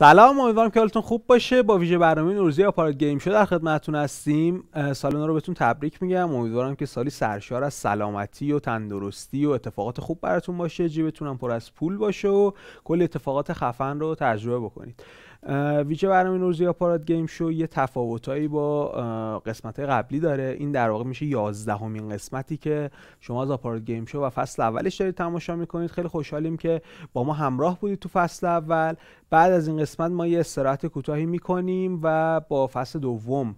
سلام امیدوارم که حالتون خوب باشه با ویژه برنامه نوروزی آپارات گیم شو در خدمتتون هستیم سال رو بهتون تبریک میگم امیدوارم که سالی سرشار از سلامتی و تندرستی و اتفاقات خوب براتون باشه جیبتون پر از پول باشه و کلی اتفاقات خفن رو تجربه بکنید ویژه برنامه نوروزی آپارات گیم شو یه تفاوتایی با قسمت قبلی داره این در واقع میشه یازدهمین قسمتی که شما از آپارات گیم شو و فصل اولش دارید تماشا میکنید خیلی خوشحالیم که با ما همراه بودید تو فصل اول بعد از این قسمت ما یه استراحت کوتاهی میکنیم و با فصل دوم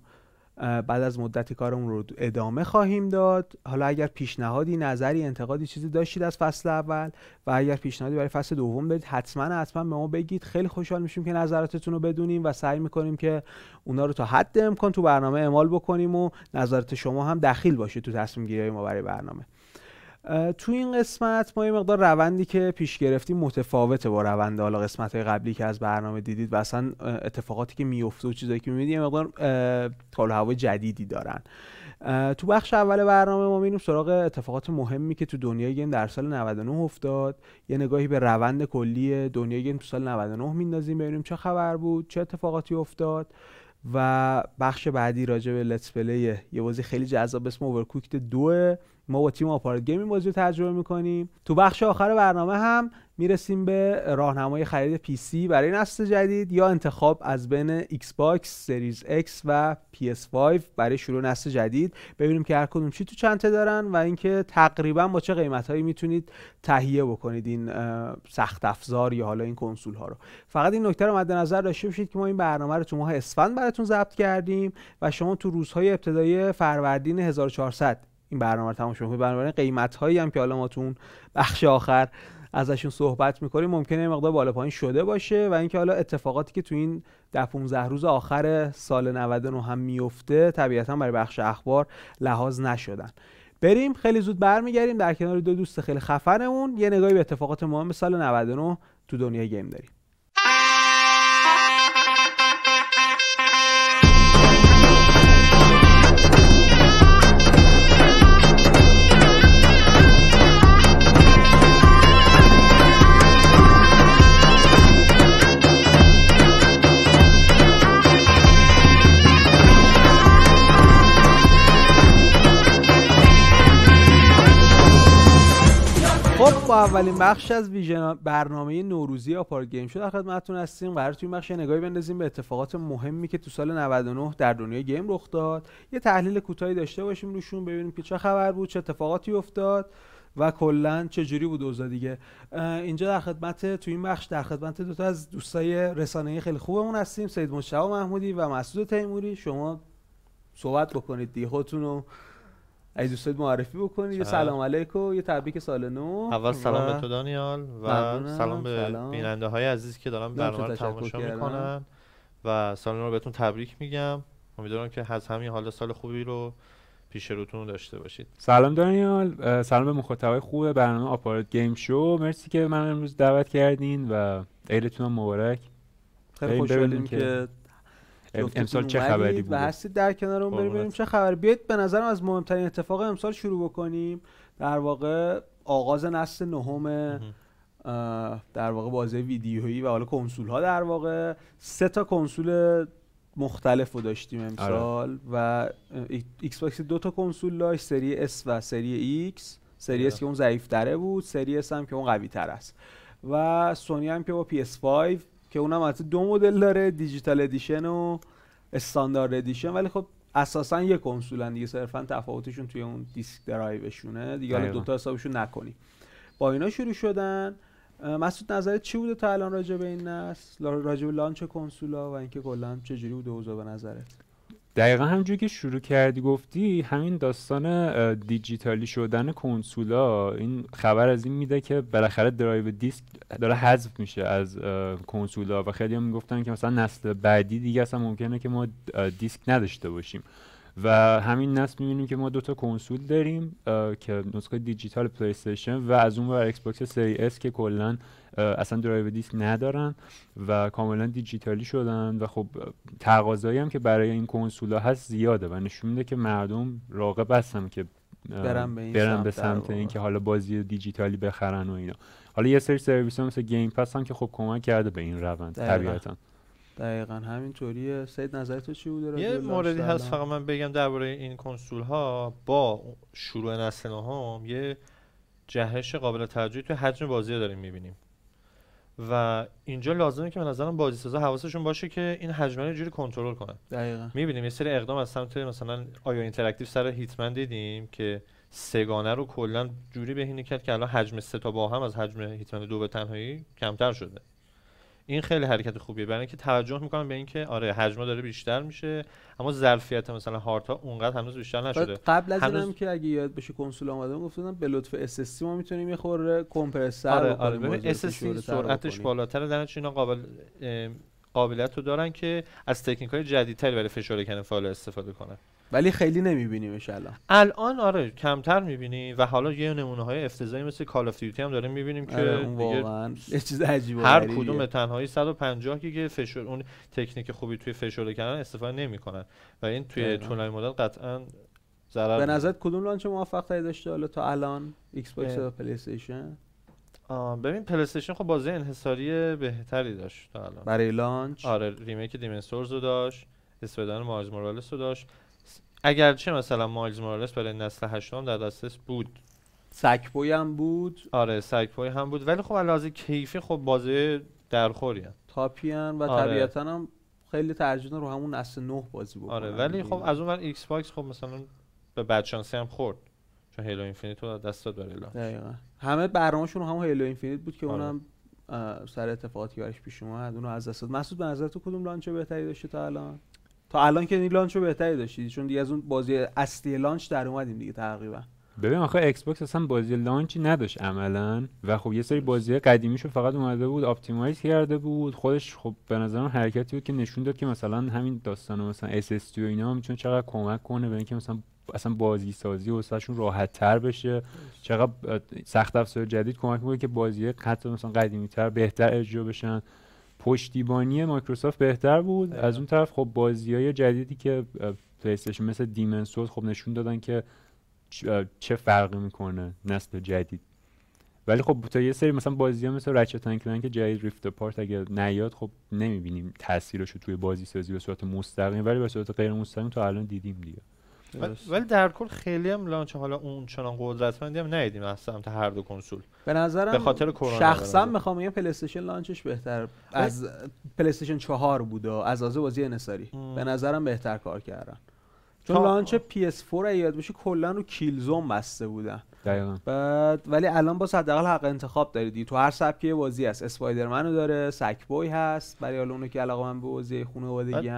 بعد از مدت کارمون رو ادامه خواهیم داد حالا اگر پیشنهادی نظری انتقادی چیزی داشتید از فصل اول و اگر پیشنهادی برای فصل دوم دارید حتما حتما به ما بگید خیلی خوشحال میشیم که نظراتتون رو بدونیم و سعی میکنیم که اونا رو تا حد امکان تو برنامه اعمال بکنیم و نظرات شما هم دخیل باشه تو تصمیم گیری ما برای برنامه تو این قسمت ما یه مقدار روندی که پیش گرفتیم متفاوته با روند حالا قسمت های قبلی که از برنامه دیدید و اصلا اتفاقاتی که میفته و چیزایی که میبینید یه مقدار کالا هوای جدیدی دارن تو بخش اول برنامه ما میریم سراغ اتفاقات مهمی که تو دنیای گیم در سال 99 افتاد یه نگاهی به روند کلی دنیای گیم تو سال 99 میندازیم ببینیم چه خبر بود چه اتفاقاتی افتاد و بخش بعدی راجع به لتس پلی یه بازی خیلی جذاب اسم اوورکوکت دوه ما با تیم آپارت گیم بازی رو تجربه میکنیم تو بخش آخر برنامه هم میرسیم به راهنمای خرید پی سی برای نسل جدید یا انتخاب از بین ایکس باکس سریز X و PS5 برای شروع نسل جدید ببینیم که هر کدوم چی تو چنته دارن و اینکه تقریبا با چه قیمت هایی میتونید تهیه بکنید این سخت افزار یا حالا این کنسول ها رو فقط این نکته رو مد نظر داشته باشید که ما این برنامه رو تو ماه اسفند براتون ضبط کردیم و شما تو روزهای ابتدای فروردین 1400 این برنامه رو تماشا کنید برنامه قیمت هایی هم که حالا ما تو اون بخش آخر ازشون صحبت میکنیم ممکنه مقدار بالا پایین شده باشه و اینکه حالا اتفاقاتی که تو این ده 15 روز آخر سال 99 هم میفته طبیعتا برای بخش اخبار لحاظ نشدن بریم خیلی زود برمیگردیم در کنار دو دوست خیلی خفنمون یه نگاهی به اتفاقات مهم سال 99 تو دنیای گیم داریم با اولین بخش از ویژن برنامه نوروزی آپار گیم شو در خدمتتون هستیم قرار توی بخش نگاهی بندازیم به اتفاقات مهمی که تو سال 99 در دنیای گیم رخ داد یه تحلیل کوتاهی داشته باشیم روشون ببینیم که چه خبر بود چه اتفاقاتی افتاد و کلا چه جوری بود اوضاع دیگه اینجا در خدمت تو این بخش در خدمت دو تا از دوستای رسانه‌ای خیلی خوبمون هستیم سید مشتاق محمودی و مسعود تیموری شما صحبت بکنید دیگه خودتون اگه دوست معرفی بکنید یه سلام علیکم یه تبریک سال نو اول سلام به تو دانیال و سلام به بیننده های عزیزی که دارن برنامه رو تماشا میکنن و سال نو رو بهتون تبریک میگم امیدوارم که از همین حال سال خوبی رو پیش روتون داشته باشید سلام دانیال سلام به مخاطبای خوب برنامه آپارات گیم شو مرسی که من امروز دعوت کردین و عیدتون مبارک خیلی خوشحالیم که امسال چه خبری بود و در کنار اون بریم چه خبر بیاید به نظرم از مهمترین اتفاق امسال شروع بکنیم در واقع آغاز نسل نهم در واقع بازی ویدیویی و حالا کنسول ها در واقع سه تا کنسول مختلف رو داشتیم آره. امسال و ایکس باکس دو تا کنسول داشت سری اس و سری ایکس سری اس آره. که اون ضعیف بود سری اس هم که اون قوی تر است و سونی هم که با PS5 که اونم از دو مدل داره دیجیتال ادیشن و استاندارد ادیشن ولی خب اساسا یه کنسولن دیگه صرفا تفاوتشون توی اون دیسک درایوشونه دیگه حالا دوتا حسابشون نکنیم با اینا شروع شدن مسعود نظرت چی بوده تا الان راجع به این نسل راجع به لانچ کنسولا و اینکه کلا چجوری بوده اوضاع به نظرت دقیقا همجور که شروع کردی گفتی همین داستان دیجیتالی شدن کنسولا این خبر از این میده که بالاخره درایو دیسک داره حذف میشه از کنسولا و خیلی هم میگفتن که مثلا نسل بعدی دیگه اصلا ممکنه که ما دیسک نداشته باشیم و همین نصب می‌بینیم که ما دوتا کنسول داریم که نسخه دیجیتال پلی و از اون ور ایکس باکس سری اس که کلا اصلا درایو دیسک ندارن و کاملا دیجیتالی شدن و خب تقاضایی هم که برای این کنسول هست زیاده و نشون میده که مردم راغب هستن که برن به, سمت اینکه حالا بازی دیجیتالی بخرن و اینا حالا یه سری سرویس ها مثل گیم پس هم که خب کمک کرده به این روند طبیعتا دقیقا همینطوریه، سید نظر تو چی بوده یه موردی هست فقط من بگم درباره این کنسول ها با شروع نسل نهم یه جهش قابل توجهی تو حجم بازی داریم میبینیم و اینجا لازمه که به نظرم بازی سازا حواسشون باشه که این حجم رو جوری کنترل کنن دقیقاً میبینیم یه سری اقدام از سمت مثلا آیا اینتراکتیو سر هیتمن دیدیم که سگانه رو کلا جوری بهینه کرد که الان حجم سه تا با هم از حجم هیتمن دو به تنهایی کمتر شده این خیلی حرکت خوبیه برای اینکه توجه میکنم به اینکه آره حجم داره بیشتر میشه اما ظرفیت مثلا هارت ها اونقدر هنوز بیشتر نشده قبل از اینم که اگه یاد بشه کنسول اومده گفتم به لطف اس اس ما میتونیم یه خورده کمپرسر آره آره سرعتش بالاتر در اینا قابل قابلیت رو دارن که از تکنیک های جدیدتری برای فشار کردن فایل استفاده کنن ولی خیلی نمیبینیمش الان الان آره کمتر میبینی و حالا یه نمونه های افتضاحی مثل کال اف دیوتی هم داریم میبینیم که آره، واقعا یه چیز عجیبه هر کدوم به تنهایی 150 گیگ فشور اون تکنیک خوبی توی فشور کردن استفاده نمیکنن و این توی طول مدت قطعا ضرر به نظرت کدوم لانچ موفق تری داشته حالا تا الان ایکس باکس و پلی استیشن ببین پلی استیشن خب بازی انحصاری بهتری داشت تا الان برای لانچ آره ریمیک دیمنسورز رو داشت اسپیدان مارز مورالس رو داشت اگرچه مثلا مایلز مورالس برای نسل هشتم در دسترس بود سکبوی هم بود آره سکبوی هم بود ولی خب لحاظ کیفی خب بازی درخوری هم تاپی هم و آره. طبیعتا هم خیلی ترجیحاً رو همون نسل نه بازی بود آره ولی خب از اون ایکس باکس خب مثلا به بدشانسی هم خورد چون هیلو اینفینیت رو دست داد برای همه برنامه‌شون هم هیلو اینفینیت بود که آره. اونم سر اتفاقاتی که شما پیش اومد اونو از دست داد مسعود به نظر تو کدوم لانچ بهتری داشته تا الان تا الان که این لانچ رو بهتری داشتید چون دیگه از اون بازی اصلی لانچ در اومدیم دیگه تقریبا ببین آخه ایکس باکس اصلا بازی لانچی نداشت عملا و خب یه سری بازی قدیمیشو فقط اومده بود آپتیمایز کرده بود خودش خب به نظرم حرکتی بود که نشون داد که مثلا همین داستان مثلا اس اس و اینا هم میتونه چقدر کمک کنه به اینکه مثلا اصلا بازی سازی و سرشون راحت تر بشه چقدر سخت افزار جدید کمک میکنه که بازی حتی قدیمی تر بهتر اجرا بشن پشتیبانی مایکروسافت بهتر بود از اون طرف خب بازی های جدیدی که پلیستشن مثل دیمن خب نشون دادن که چه فرقی میکنه نسل جدید ولی خب تا یه سری مثلا بازی ها مثل رچت که جدید ریفت پارت اگر نیاد خب نمیبینیم تاثیرش رو توی بازی سازی به صورت مستقیم ولی به صورت غیر مستقیم تا الان دیدیم دیگه ولی در کل خیلی هم لانچ حالا اون چنان قدرتمندی هم ندیدیم از سمت هر دو کنسول به نظرم به خاطر کرونا شخصا میخوام یه پلی استیشن لانچش بهتر از پلی استیشن 4 بود و از آزه بازی انصاری به نظرم بهتر کار کردن چون لانچ PS4 یاد بشه کلا رو زون بسته بودن دقیقاً بعد ولی الان با حداقل حق انتخاب دارید تو هر سبکی بازی هست اسپایدرمنو داره سکبوی هست برای حالا اونو که علاقه من به بازی خانوادگی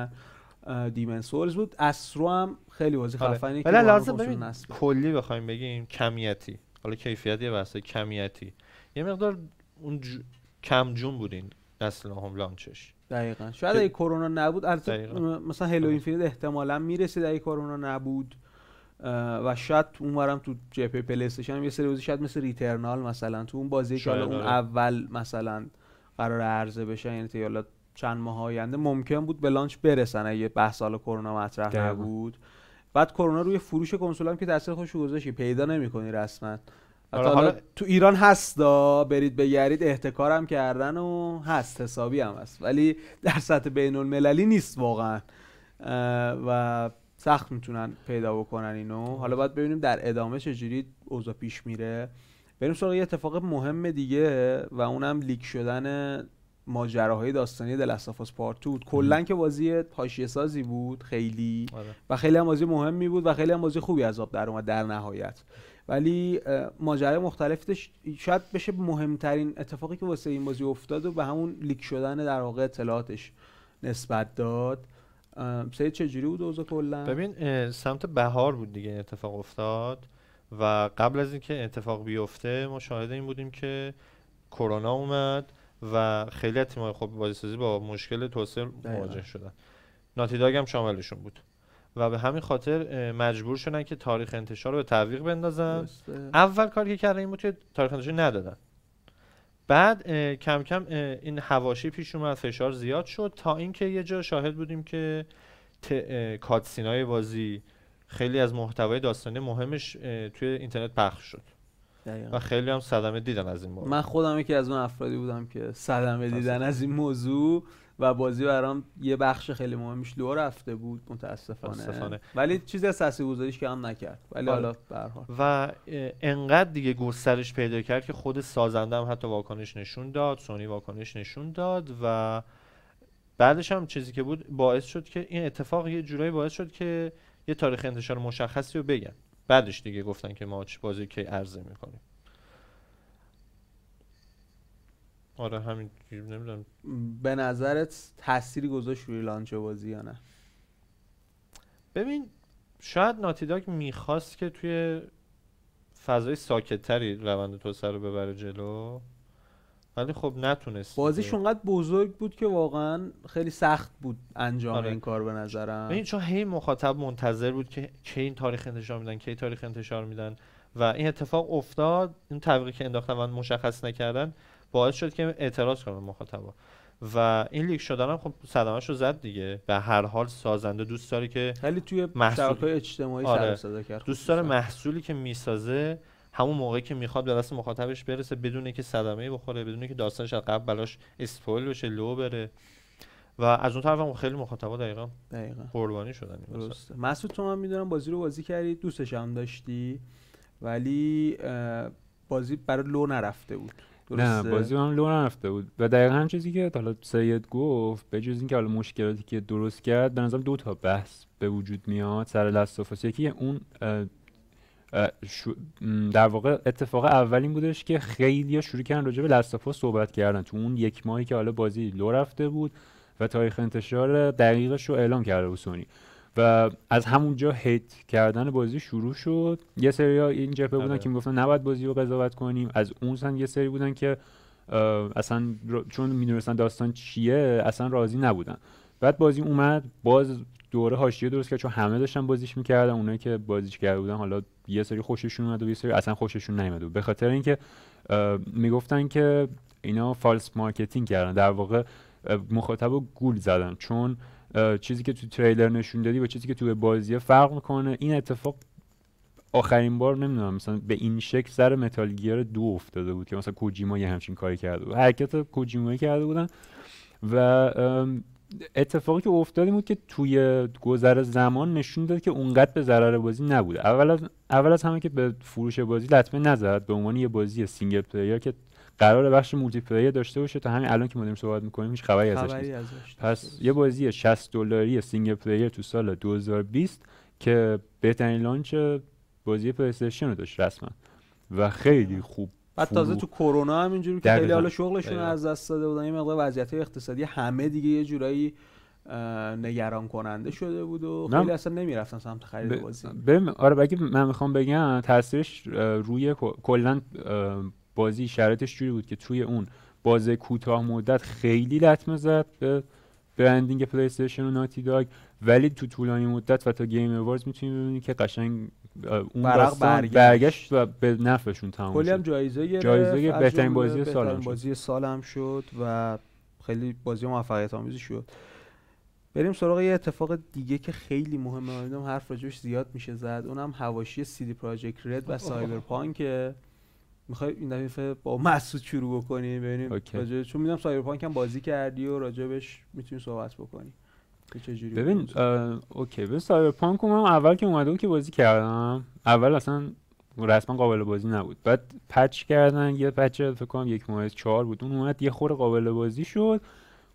دیمن سولز بود اسرو هم خیلی بازی آره. خفنی که لازم ببین کلی بخوایم بگیم کمیتی حالا کیفیت یه بحثه کمیتی یه مقدار اون ج... کم جون بودین نسل نهم لانچش دقیقا شاید اگه کرونا نبود البته مثلا هلو اینفینیت آره. احتمالا میرسید اگه کرونا نبود و شاید اونورم تو پلی پلیستشن یه سری بازی شاید مثل ریترنال مثلا تو اون بازی که اون آره. اول مثلا قرار عرضه بشه یعنی چند ماه آینده ممکن بود به لانچ برسن اگه بحث سال کرونا مطرح نبود بعد کرونا روی فروش کنسول هم که تاثیر خوش گذاشتی پیدا نمیکنی رسما آره، حالا تو ایران هست دا برید بگرید احتکارم کردن و هست حسابی هم هست ولی در سطح بین المللی نیست واقعا و سخت میتونن پیدا بکنن اینو حالا باید ببینیم در ادامه چجوری اوضاع پیش میره بریم سراغ یه اتفاق مهم دیگه و اونم لیک شدن ماجراهای داستانی دل اسافاس پارت بود کلا که بازی حاشیه سازی بود خیلی آره. و خیلی هم بازی مهمی بود و خیلی هم بازی خوبی از آب در اومد در نهایت ولی ماجرای مختلفش شاید بشه مهمترین اتفاقی که واسه این بازی افتاد و به همون لیک شدن در واقع اطلاعاتش نسبت داد سید چجوری بود اوزا کلا ببین سمت بهار بود دیگه اتفاق افتاد و قبل از اینکه اتفاق بیفته ما شاهد این بودیم که کرونا اومد و خیلی از تیم‌های خوب بازیسازی با مشکل توسعه مواجه شدن ناتی داگ هم شاملشون بود و به همین خاطر مجبور شدن که تاریخ انتشار رو به تعویق بندازن اول کاری که کردن این بود که تاریخ انتشار ندادن بعد کم کم این هواشی پیش اومد فشار زیاد شد تا اینکه یه جا شاهد بودیم که کاتسینای بازی خیلی از محتوای داستانی مهمش توی اینترنت پخش شد و خیلی هم صدمه دیدن از این موضوع من خودم یکی از اون افرادی بودم که صدمه دیدن از این موضوع و بازی برام یه بخش خیلی مهمش لو رفته بود متاسفانه ولی چیز اساسی گزارش که هم نکرد ولی آره. حالا به و انقدر دیگه گسترش پیدا کرد که خود سازنده حتی واکنش نشون داد سونی واکنش نشون داد و بعدش هم چیزی که بود باعث شد که این اتفاق یه جورایی باعث شد که یه تاریخ انتشار مشخصی رو بگن بعدش دیگه گفتن که ما چه بازی که عرضه میکنیم آره همین نمیدونم به نظرت تاثیری گذاشت روی لانچ بازی یا نه ببین شاید ناتیداک میخواست که توی فضای ساکتتری روند تو سر رو ببره جلو ولی خب نتونست بازیش اونقدر بزرگ بود که واقعا خیلی سخت بود انجام آره. این کار به نظرم ببین چون هی مخاطب منتظر بود که کی این تاریخ انتشار میدن کی تاریخ انتشار میدن و این اتفاق افتاد این تبریکی که انداختن و مشخص نکردن باعث شد که اعتراض کنن مخاطبا و این لیک شدن هم خب صدمش رو زد دیگه به هر حال سازنده دوست داره که خیلی توی محصول... اجتماعی آره. کرد دوست داره محصولی که میسازه همون موقعی که میخواد به دست مخاطبش برسه بدون که صدمه بخوره بدون که داستانش از قبل بلاش اسپویل بشه لو بره و از اون طرف هم خیلی مخاطبا دقیقا, دقیقا. قربانی شدن درسته تو من میدونم بازی رو بازی کردی دوستش هم داشتی ولی بازی برای لو نرفته بود نه بازی هم لو نرفته بود و دقیقا هم چیزی که حالا سید گفت به جز اینکه حالا مشکلاتی که درست کرد به نظرم دو تا بحث به وجود میاد سر لست یکی اون در واقع اتفاق اولین بودش که خیلی شروع کردن راجع به لستافا صحبت کردن تو اون یک ماهی که حالا بازی لو رفته بود و تاریخ انتشار دقیقش رو اعلام کرده بود سونی و از همونجا هیت کردن بازی شروع شد یه سری ها این جپه بودن آره. که میگفتن نباید بازی رو قضاوت کنیم از اون سن یه سری بودن که اصلا چون میدونستن داستان چیه اصلا راضی نبودن بعد بازی اومد باز دوره حاشیه درست که چون همه داشتن بازیش میکردن اونایی که بازیش کرده بودن حالا یه سری خوششون اومد و یه سری اصلا خوششون نیومد به خاطر اینکه میگفتن که اینا فالس مارکتینگ کردن در واقع مخاطب رو گول زدن چون چیزی که تو تریلر نشون دادی و چیزی که تو بازی فرق میکنه این اتفاق آخرین بار نمیدونم مثلا به این شکل سر متال گیر دو افتاده بود که مثلا کوجیما یه همچین کاری کرده بود حرکت کوجیما کرده بودن و اتفاقی که افتاد بود که توی گذر زمان نشون داد که اونقدر به ضرر بازی نبوده اول از اول از همه که به فروش بازی لطمه نزد به عنوان یه بازی سینگل پلیر که قرار بخش مولتی پلیر داشته باشه تا همین الان که ما داریم صحبت میکنیم هیچ خبری, ازش نیست پس یه بازی 60 دلاری سینگل پلیر تو سال 2020 که بهترین لانچ بازی پلی رو داشت رسما و خیلی خوب بعد تازه تو کرونا هم اینجوری که خیلی حالا شغلشون از دست داده بودن این مقدار وضعیت اقتصادی همه دیگه یه جورایی نگران کننده شده بود و خیلی اصلا نمیرفتن سمت خرید ب... بازی بم... آره بگی من میخوام بگم تاثیرش روی کلا بازی شرایطش جوری بود که توی اون بازه کوتاه مدت خیلی لطمه زد به برندینگ پلی و ناتی داگ ولی تو طولانی مدت و تا گیم اوارز میتونیم ببینیم که قشنگ اون برق برگشت. و به نفعشون تمام کلی هم جایزه جایزه بهترین بازی سال هم بازی سال هم شد و خیلی بازی موفقیت آمیزی شد بریم سراغ یه اتفاق دیگه که خیلی مهمه میدونم حرف راجبش زیاد میشه زد اونم هواشی سیدی پراجکت رد و سایبرپانک میخوای این دفعه با مسعود شروع بکنیم ببینیم چون میدونم سایبرپانک هم بازی کردی و راجبش میتونی صحبت بکنیم چجوری ببین اوکی به سایبرپانک من اول که اومده اون که بازی کردم اول اصلا رسما قابل بازی نبود بعد پچ کردن یه پچ فکر کنم یک ماه چهار بود اون اومد یه خور قابل بازی شد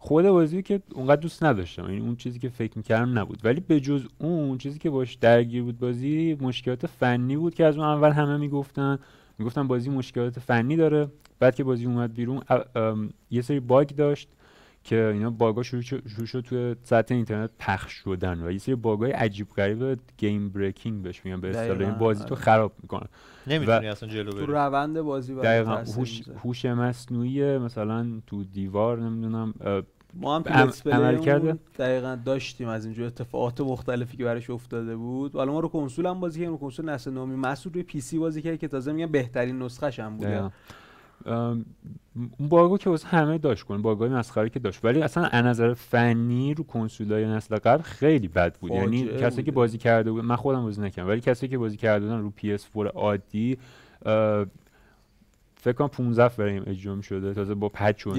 خود بازی که اونقدر دوست نداشتم یعنی اون چیزی که فکر میکردم نبود ولی به جز اون چیزی که باش درگیر بود بازی مشکلات فنی بود که از اون اول همه میگفتن میگفتن بازی مشکلات فنی داره بعد که بازی اومد بیرون یه سری باگ داشت که اینا باگا شروع شد توی سطح اینترنت پخش شدن و یه سری باگای عجیب غریب گیم بریکینگ بهش میگن به اصطلاح این یعنی بازی تو آره. خراب میکنن نمیتونی اصلا جلو بری تو روند بازی دقیقاً هوش مصنوعی مثلا تو دیوار نمیدونم ما هم عمل کرده دقیقا داشتیم از اینجور اتفاقات مختلفی که براش افتاده بود حالا ما رو کنسول هم بازی کردیم کنسول نسل نومی مسئول روی پی سی بازی کرد که تازه میگن بهترین نسخه هم بود. اون باگو که واسه همه داشت کنه باگو مسخره که داشت ولی اصلا از نظر فنی رو های نسل قبل خیلی بد بود یعنی کسی که بازی کرده بود من خودم بازی نکردم ولی کسی که بازی کرده بودن رو PS4 عادی فکر کنم 15 فریم اجوم شده تازه با پچ و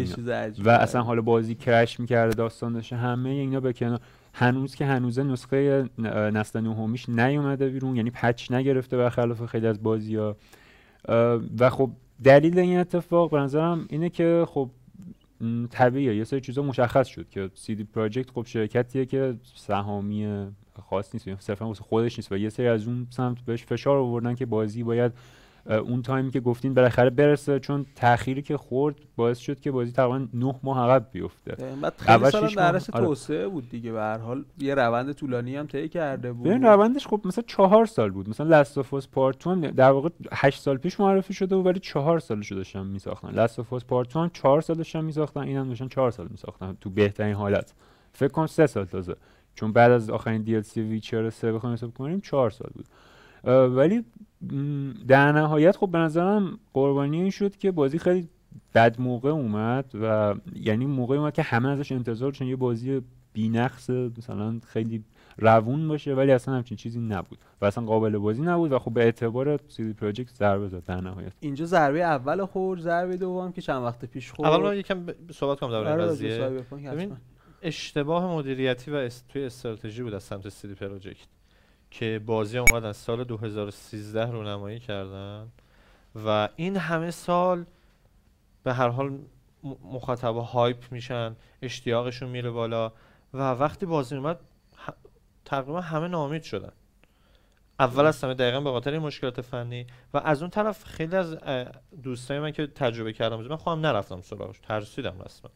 و اصلا حالا بازی کرش میکرده داستان داشته همه اینا به کنار هنوز که هنوز نسخه نسل نهمیش نیومده بیرون یعنی پچ نگرفته برخلاف خیلی از بازی ها و خب دلیل این اتفاق به نظرم اینه که خب طبیعیه یه سری چیزا مشخص شد که CD پراجکت خب شرکتیه که سهامی خاص نیست صرفا خودش نیست و یه سری از اون سمت بهش فشار آوردن که بازی باید اون تایمی که گفتین بالاخره برسه چون تأخیری که خورد باعث شد که بازی تقریبا 9 ماه عقب بیفته بعد خیلی سال در آره. توسعه بود دیگه به هر حال یه روند طولانی هم طی کرده بود ببین روندش خب مثلا چهار سال بود مثلا لاست اف اس پارت در واقع 8 سال پیش معرفی شده بود ولی 4 سالش داشتن میساختن لاست اف اس پارت 1 4 سال داشتن میساختن اینا داشتن 4 سال میساختن تو بهترین حالت فکر کنم 3 سال تازه چون بعد از آخرین دی ال سی ویچر 3 بخوایم حساب کنیم 4 سال بود ولی در نهایت خب به نظرم قربانی این شد که بازی خیلی بد موقع اومد و یعنی موقع اومد که همه ازش انتظار چون یه بازی بینقص مثلا خیلی روون باشه ولی اصلا همچین چیزی نبود و اصلا قابل بازی نبود و خب به اعتبار سیدی پروژکت ضربه زد در نهایت اینجا ضربه اول خورد ضربه دوم که چند وقت پیش خورد اول یکم صحبت کنم در آره، اشتباه مدیریتی و است... توی استراتژی بود از سمت سیدی پروژکت که بازی اومد از سال 2013 رو نمایی کردن و این همه سال به هر حال مخاطبا هایپ میشن اشتیاقشون میره بالا و وقتی بازی اومد تقریبا همه نامید شدن اول از همه دقیقا به خاطر این مشکلات فنی و از اون طرف خیلی از دوستای من که تجربه کردم من خواهم نرفتم سراغش ترسیدم رسما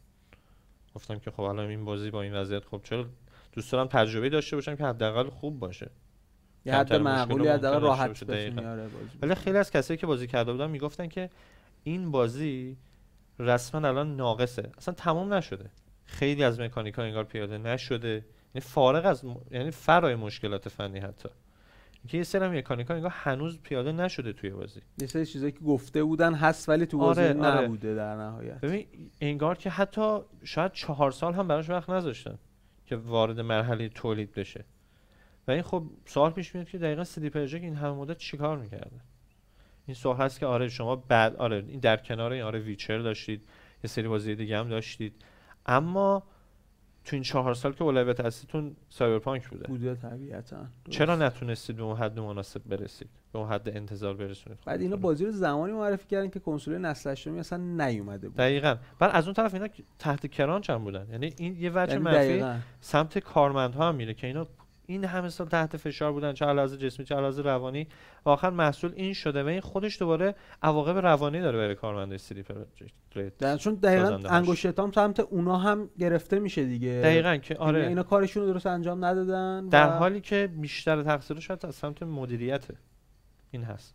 گفتم که خب الان این بازی با این وضعیت خب چرا دوست دارم تجربه داشته باشم که حداقل خوب باشه یه حد معقولی راحت شده ولی خیلی از کسایی که بازی کرده بودن میگفتن که این بازی رسما الان ناقصه اصلا تمام نشده خیلی از مکانیکا انگار پیاده نشده یعنی فارغ از یعنی فرای مشکلات فنی حتی که یه سری مکانیکا انگار هنوز پیاده نشده توی بازی یه سری چیزایی که گفته بودن هست ولی تو بازی آره، آره. نبوده در نهایت ببین انگار که حتی شاید چهار سال هم براش وقت نذاشتن که وارد مرحله تولید بشه و این خب سوال پیش میاد که دقیقا سیدی پرژک این همه مدت چیکار میکرده این سوال هست که آره شما بعد آره این در کنار این آره ویچر داشتید یه سری بازی دیگه هم داشتید اما تو این چهار سال که اولویت اصلیتون سایبرپانک بوده بوده طبیعتا چرا نتونستید به اون حد مناسب برسید به اون حد انتظار برسونید بعد اینا بازی رو زمانی معرفی کردن که کنسول نسل هشتمی اصلا نیومده بود دقیقاً بعد از اون طرف اینا تحت کرانچ هم بودن یعنی این یه وجه یعنی منفی سمت کارمندها هم میره که اینا این همه سال تحت فشار بودن چه لحاظ جسمی چه لحاظ روانی و آخر محصول این شده و این خودش دوباره عواقب روانی داره برای کارمندای سری پروژه چون دقیقاً انگشتام سمت اونا هم گرفته میشه دیگه دقیقاً که یعنی آره اینا, کارشون رو درست انجام ندادن در حالی که بیشتر تقصیرش از سمت مدیریت این هست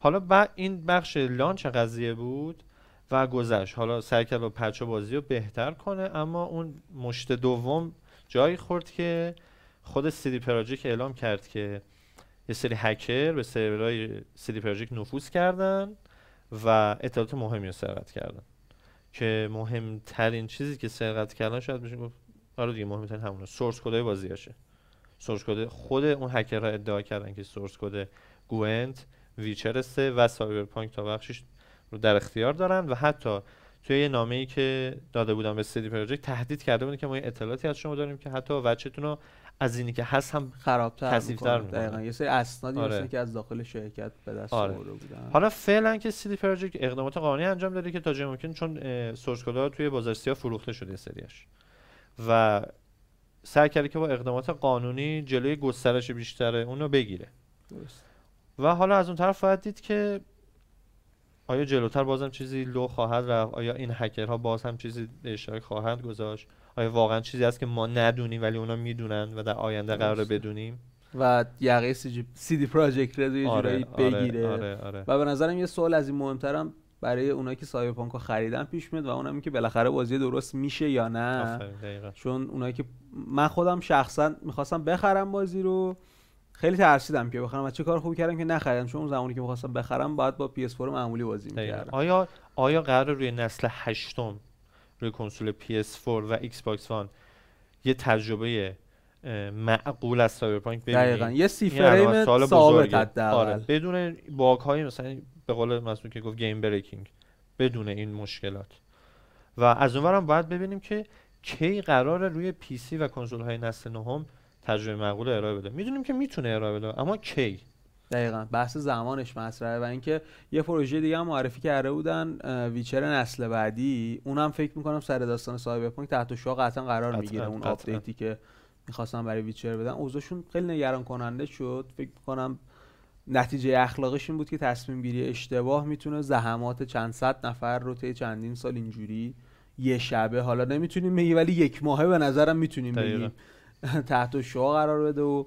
حالا بعد این بخش لانچ قضیه بود و گذشت حالا سعی کرد با پچ بازی رو بهتر کنه اما اون مشت دوم جایی خورد که خود سیدی پراجیک اعلام کرد که یه سری هکر به سرورهای سیدی پراجیک نفوذ کردن و اطلاعات مهمی رو سرقت کردن که مهمترین چیزی که سرقت کردن شاید میشه گفت آره دیگه مهمترین همونه سورس کد بازیاشه سورس کد خود اون هکرها ادعا کردن که سورس کد گوئنت ویچر و و سایبرپانک تا بخشش رو در اختیار دارن و حتی توی یه نامه ای که داده بودم به سیدی پروژه تهدید کرده بودن که ما اطلاعاتی از شما داریم که حتی وچتون رو از اینی که هست هم خرابتر میکنه دقیقاً یه سری اسنادی آره. که از داخل شرکت به دست آره. بودن حالا فعلا که سیدی پروژه اقدامات قانونی انجام داده که تا جای ممکن چون سورس کدها توی بازار سیاه فروخته شده سریش و سعی کرده که با اقدامات قانونی جلوی گسترش بیشتر اونو بگیره درست. و حالا از اون طرف باید دید که آیا جلوتر بازم چیزی لو خواهد رفت آیا این هکرها باز هم چیزی اشتراک خواهند گذاشت آیا واقعا چیزی هست که ما ندونیم ولی اونا میدونن و در آینده قرار بدونیم و یقه سی, جی... دی پراجکت رو یه آره، جورایی آره، بگیره آره، آره، و به نظرم یه سوال از این مهمترم برای اونایی که سایبرپانک رو خریدن پیش میاد و اونم که بالاخره بازی درست میشه یا نه چون اونایی که من خودم شخصا میخواستم بخرم بازی رو خیلی ترسیدم که بخرم و چه کار خوبی کردم که نخریدم چون اون زمانی که میخواستم بخرم باید با PS4 معمولی بازی میکردم آیا آیا قرار روی نسل هشتم روی کنسول PS4 و باکس وان یه تجربه معقول از سایبرپانک ببینیم دقیقاً یه سی فریم ثابت آره. بدون باگ های مثلا به قول مسعود که گفت گیم بریکینگ بدون این مشکلات و از اونورم باید ببینیم که کی قرار روی پی سی و کنسول های نسل نهم تجربه معقول ارائه بده میدونیم که میتونه ارائه بده اما کی دقیقا بحث زمانش مطرحه و اینکه یه پروژه دیگه هم معرفی کرده بودن ویچر نسل بعدی اونم فکر میکنم سر داستان صاحب پانک تحت شها قطعا قرار میگیره اون آپدیتی که میخواستم برای ویچر بدن اوضاعشون خیلی نگران کننده شد فکر میکنم نتیجه اخلاقش این بود که تصمیم گیری اشتباه میتونه زحمات چند صد نفر رو طی چندین سال اینجوری یه شبه حالا نمیتونیم بگیم ولی یک ماهه به نظرم میتونیم بگیم تحت شها قرار بده و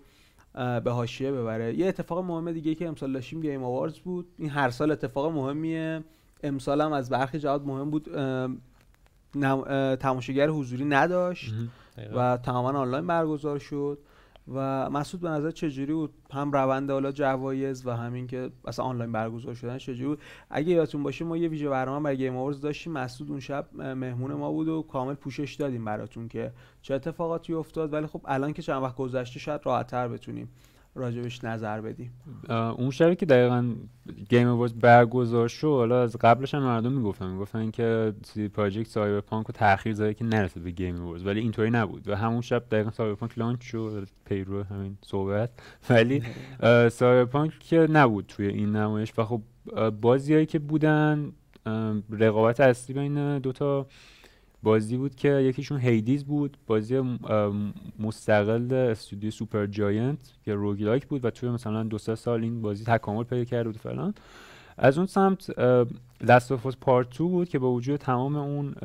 به حاشیه ببره یه اتفاق مهم دیگه که امسال داشتیم گیم آوارز بود این هر سال اتفاق مهمیه امسال هم از برخی جهات مهم بود تماشاگر حضوری نداشت و تماما آنلاین برگزار شد و مسعود به نظر چجوری بود هم روند حالا جوایز و همین که اصلا آنلاین برگزار شدن چجوری بود اگه یادتون باشه ما یه ویژه برنامه برای گیم اورز داشتیم مسعود اون شب مهمون ما بود و کامل پوشش دادیم براتون که چه اتفاقاتی افتاد ولی خب الان که چند وقت گذشته شاید راحت‌تر بتونیم راجبش نظر بدیم اون شبی که دقیقا گیم اوورز برگزار شد حالا از قبلش هم مردم میگفتن میگفتن که سی پراجکت سایبرپانک رو تاخیر زده که نرسه به گیم ورز ولی اینطوری نبود و همون شب دقیقا سایبرپانک لانچ شد پیرو همین صحبت ولی سایبرپانک که نبود توی این نمایش و خب بازیایی که بودن رقابت اصلی بین دوتا بازی بود که یکیشون هیدیز بود بازی مستقل استودیو سوپر جاینت که روگلایک بود و توی مثلا دو سه سال این بازی تکامل پیدا کرده بود فلان از اون سمت لست آف پارت 2 بود که با وجود تمام اون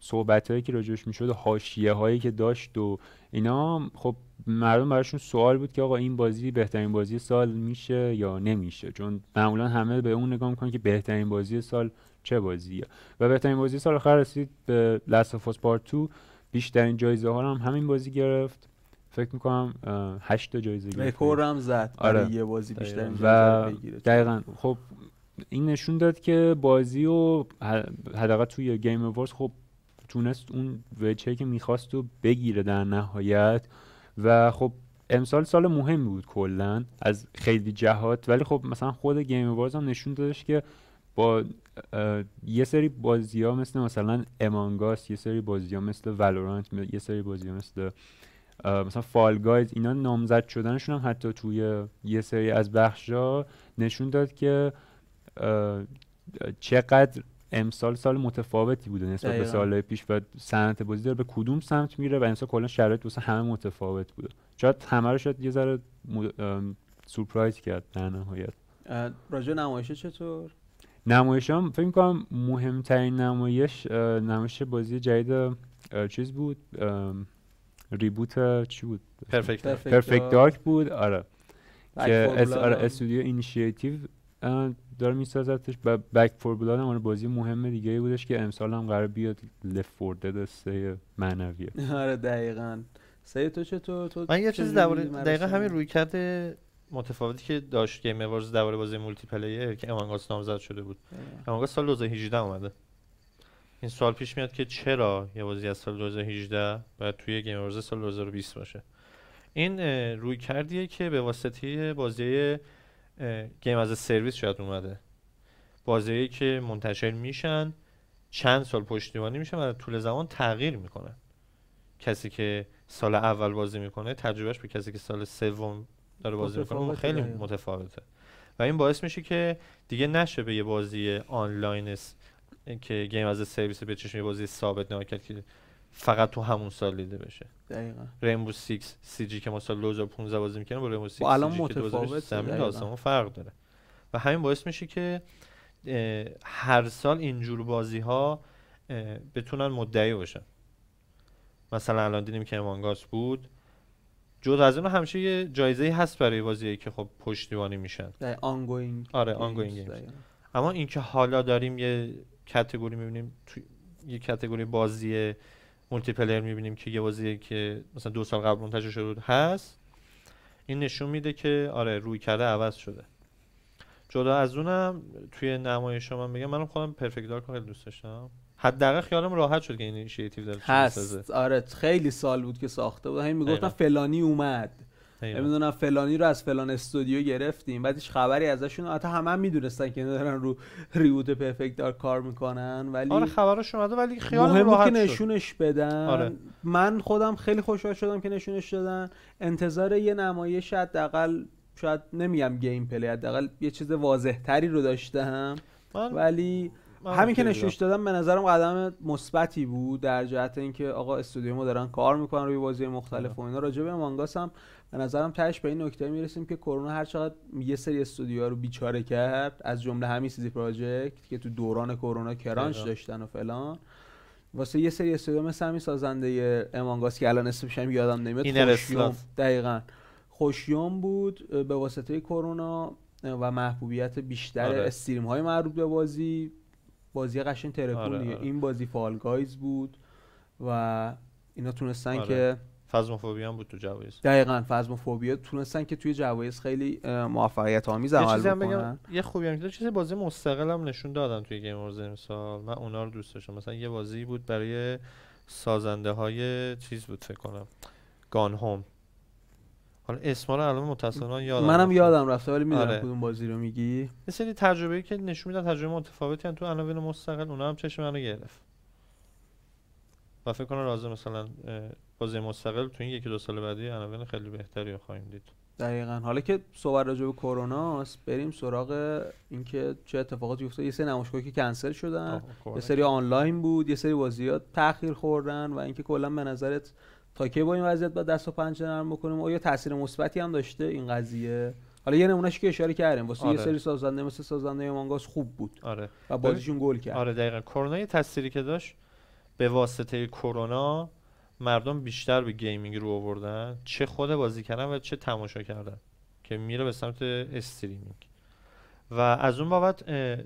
صحبت هایی که راجبش میشد و حاشیه هایی که داشت و اینا خب مردم براشون سوال بود که آقا این بازی بهترین بازی سال میشه یا نمیشه چون معمولا همه به اون نگاه میکنن که بهترین بازی سال چه بازیه و بهترین بازی سال آخر رسید به لاست اف اس پارت 2 بیشترین جایزه ها هم همین بازی گرفت فکر میکنم 8 تا جایزه گرفت رکورد هم زد آره. یه بازی بیشترین جایزه و دقیقا خب این نشون داد که بازی و حداقل توی گیم اوورز خب تونست اون وچه که میخواست رو بگیره در نهایت و خب امسال سال مهم بود کلا از خیلی جهات ولی خب مثلا خود گیم اوورز هم نشون دادش که با یه سری بازی ها مثل مثلا امانگاس یه سری بازی ها مثل ولورانت یه سری بازی ها مثل مثلا فالگایز اینا نامزد شدنشون هم حتی توی یه سری از بخش ها نشون داد که چقدر امسال سال متفاوتی بوده نسبت به سالهای پیش و صنعت بازی داره به کدوم سمت میره و امسال کلا شرایط واسه همه متفاوت بوده شاید همه رو شاید یه ذره سورپرایز کرد در نهایت راجع نمایشه چطور نمایش هم فکر کنم مهمترین نمایش نمایش بازی جدید چیز بود ریبوت چی بود پرفکت دارک بود آره که آره، آره. استودیو اینیشیتیو داره میسازتش و بک فور بلاد هم آره، بازی مهم دیگه ای بودش که امسال هم قرار بیاد لفرده دسته سه معنویه آره دقیقا سه تو چطور تو من یه چیز دقیقا همین روی کرده متفاوتی که داشت گیم اوارز درباره بازی مولتی که امانگاس نامزد شده بود امانگاس سال 2018 اومده این سوال پیش میاد که چرا یه بازی از سال 2018 باید توی گیم سال 2020 باشه این روی کردیه که به واسطه بازی گیم از سرویس شاید اومده بازیه که منتشر میشن چند سال پشتیبانی میشن و طول زمان تغییر میکنن کسی که سال اول بازی میکنه تجربهش به کسی که سال سوم داره بازی میکنه خیلی متفاوته و این باعث میشه که دیگه نشه به یه بازی آنلاین که گیم از سرویس به چشم بازی ثابت کرد که فقط تو همون سال دیده بشه دقیقاً رینبو 6 سی جی که ما سال 2015 بازی میکنه با رینبو خب، 6 الان متفاوته زمین آسمون فرق داره و همین باعث میشه که هر سال اینجور بازی ها بتونن مدعی باشن مثلا الان دیدیم که امانگاس بود جدا از اون همیشه یه جایزه هست برای بازیایی که خب پشتیبانی میشن آنگوینگ آره آنگوینگ اما اینکه حالا داریم یه کاتگوری میبینیم تو یه کاتگوری بازی مولتی پلیر میبینیم که یه بازی که مثلا دو سال قبل منتشر شده بود هست این نشون میده که آره روی کرده عوض شده جدا از اونم توی نمایش من میگم منم خودم پرفکت دارک خیلی دوست داشتم حداقل خیالم راحت شد که این اینیشیتیو داره هست سازه. آره خیلی سال بود که ساخته بود همین میگفتن فلانی اومد نمیدونم یعنی فلانی رو از فلان استودیو گرفتیم بعدش خبری ازشون حتی همه هم میدونستن که دارن رو ریوت پرفکت دار کار میکنن ولی آره خبرش اومده ولی خیال مهم راحت که نشونش بدن آره. من خودم خیلی خوشحال شدم که نشونش دادن انتظار یه نمایش حداقل شاید نمیگم گیم پلی حداقل یه چیز واضحتری رو داشتم ولی همین که نشوش دادم به نظرم قدم مثبتی بود در جهت اینکه آقا استودیو ما دارن کار میکنن روی بازی مختلف آره. و اینا راجع به مانگاس هم به نظرم تهش به این نکته میرسیم که کرونا هر چقدر یه سری استودیوها رو بیچاره کرد از جمله همین سیزی پراجکت که تو دوران کرونا کرانچ آره. داشتن و فلان واسه یه سری استودیو مثل همین سازنده امانگاس که الان اسمش هم یادم نمیاد دقیقا خوشیوم بود به واسطه کرونا و محبوبیت بیشتر آره. استریم های مربوط به بازی بازی قشن ترپول آره، آره. این بازی فال گایز بود و اینا تونستن آره. که فازموفوبیا هم بود تو جوایز دقیقا فازموفوبیا تونستن که توی جوایز خیلی موفقیت آمیز عمل بکنن یه خوبی هم که چیز بازی مستقل هم نشون دادن توی گیم اورز امسال من اونا رو دوست داشتم مثلا یه بازی بود برای سازنده های چیز بود فکر کنم گان هوم حالا اسما رو الان یادم منم یادم رفته ولی میدونم آره. کدوم بازی رو میگی یه سری تجربه‌ای که نشون میدن تجربه متفاوتی هم تو عناوین مستقل اونا هم چشم منو گرفت و فکر کنم راز مثلا بازی مستقل تو این یکی دو سال بعدی عناوین خیلی بهتری رو خواهیم دید دقیقا حالا که صحبت راجع به کرونا بریم سراغ اینکه چه اتفاقاتی افتاد یه سری نمایشگاهی که کنسل شدن خب، یه خب. سری آنلاین بود یه سری بازی‌ها تاخیر خوردن و اینکه کلا به نظرت تا کی با این وضعیت با دست و پنجه نرم بکنیم آیا تاثیر مثبتی هم داشته این قضیه حالا یه نمونهش که اشاره کردیم واسه آره. یه سری سازنده مثل سازنده مانگاس خوب بود آره. و بازیشون گل آره، کرد آره دقیقا کرونا یه تاثیری که داشت به واسطه کرونا مردم بیشتر به گیمینگ رو آوردن چه خود بازی کردن و چه تماشا کردن که میره به سمت استریمینگ و از اون بابت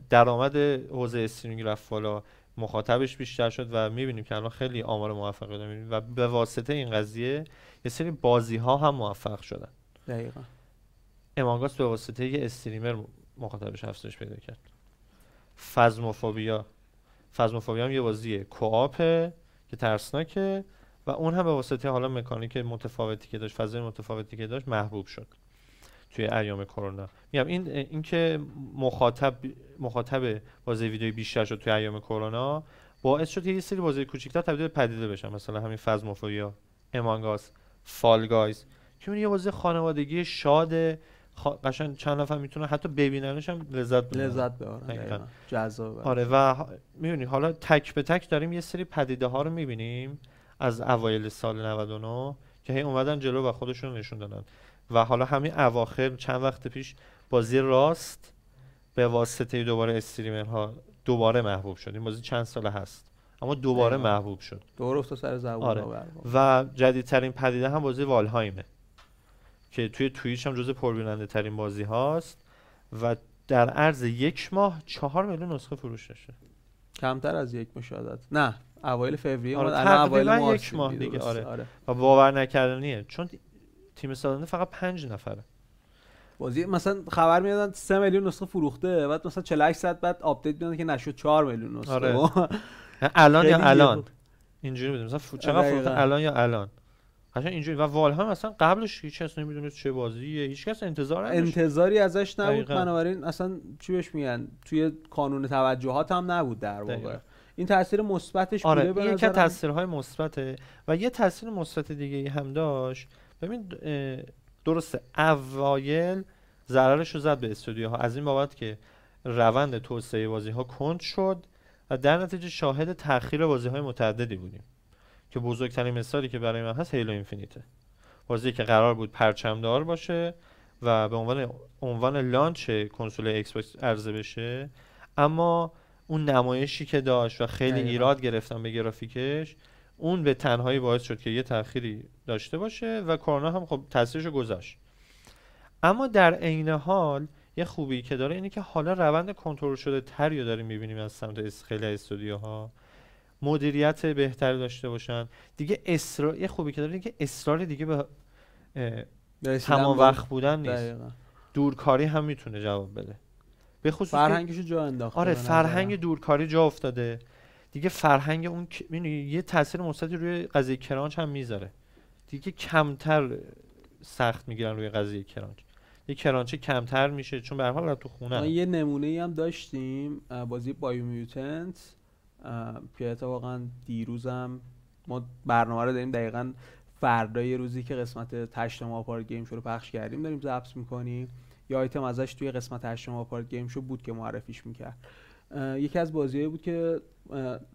درآمد حوزه استریمینگ رفت بالا مخاطبش بیشتر شد و میبینیم که الان خیلی آمار موفقی شده و به واسطه این قضیه یه سری بازی ها هم موفق شدن دقیقا امانگاس به واسطه یه استریمر مخاطبش افزایش پیدا کرد فزموفوبیا فزموفوبیا هم یه بازیه کوآپه که ترسناکه و اون هم به واسطه حالا مکانیک متفاوتی که داشت فضای متفاوتی که داشت محبوب شد توی ایام کرونا میگم این اینکه مخاطب مخاطب بازی ویدیو بیشتر شد توی ایام کرونا باعث شد یه سری بازی کوچیک‌تر تبدیل پدیده بشن مثلا همین فازموفوبیا امانگاس فال گایز که یه بازی خانوادگی شاد قشنگ چند نفر میتونن حتی ببیننش هم لذت ببرن لذت ببرن جذاب آره و میبینی حالا تک به تک داریم یه سری پدیده ها رو میبینیم از اوایل سال 99 که هی اومدن جلو و خودشون نشون دادن و حالا همین اواخر چند وقت پیش بازی راست به واسطه دوباره استریمر ها دوباره محبوب شد این بازی چند ساله هست اما دوباره محبوب شد دور افتاد سر زبون آره. و جدیدترین پدیده هم بازی والهایمه که توی توییچ هم جز پربیننده ترین بازی هاست و در عرض یک ماه چهار میلیون نسخه فروش نشه کمتر از یک مشاهدت نه اوایل فوریه آره اوایل یک ماه دیگه آره. آره. و باور نکردنیه چون تیم سازنده فقط پنج نفره بازی مثلا خبر میادن 3 میلیون نسخه فروخته بعد مثلا 48 ساعت بعد آپدیت میادن که نشد 4 میلیون نسخه آره. الان یا الان اینجوری میدونم مثلا چقدر فروخته الان یا الان قشنگ اینجوری و وال هم اصلا قبلش هیچ کس نمیدونست چه بازیه هیچ کس انتظار نداشت انتظاری ازش نبود بنابراین اصلا چی بهش میگن توی کانون توجهات هم نبود در واقع این تاثیر مثبتش آره بوده به نظر تاثیرهای مثبته و یه تاثیر مثبت دیگه هم داشت ببین درسته اوایل ضررش رو زد به استودیوها از این بابت که روند توسعه بازی ها کند شد و در نتیجه شاهد تاخیر بازی های متعددی بودیم که بزرگترین مثالی که برای من هست هیلو اینفینیته بازی که قرار بود پرچمدار باشه و به عنوان عنوان لانچ کنسول ایکس باکس عرضه بشه اما اون نمایشی که داشت و خیلی ایراد گرفتم به گرافیکش اون به تنهایی باعث شد که یه تأخیری داشته باشه و کرونا هم خب تاثیرش گذاشت اما در عین حال یه خوبی که داره اینه که حالا روند کنترل شده تری رو داریم میبینیم از سمت خیلی ها مدیریت بهتری داشته باشن دیگه یه خوبی که داره اینه که اصرار دیگه به تمام وقت بودن نیست دقیقا. دورکاری هم میتونه جواب بده به خصوص فرهنگش جا انداخته آره فرهنگ دورکاری جا افتاده دیگه فرهنگ اون یه تاثیر مثبتی روی قضیه کرانچ هم میذاره دیگه کمتر سخت میگیرن روی قضیه کرانچ یه کرانچه کمتر میشه چون به حال تو خونه ما یه نمونه ای هم داشتیم بازی بایو میوتنت که اتفاقا دیروزم ما برنامه رو داریم دقیقا فردای روزی که قسمت تشت آپارت گیم شو رو پخش کردیم داریم ضبط میکنیم یا آیتم ازش توی قسمت هشتم آپارت گیم شو بود که معرفیش میکرد یکی از بازیایی بود که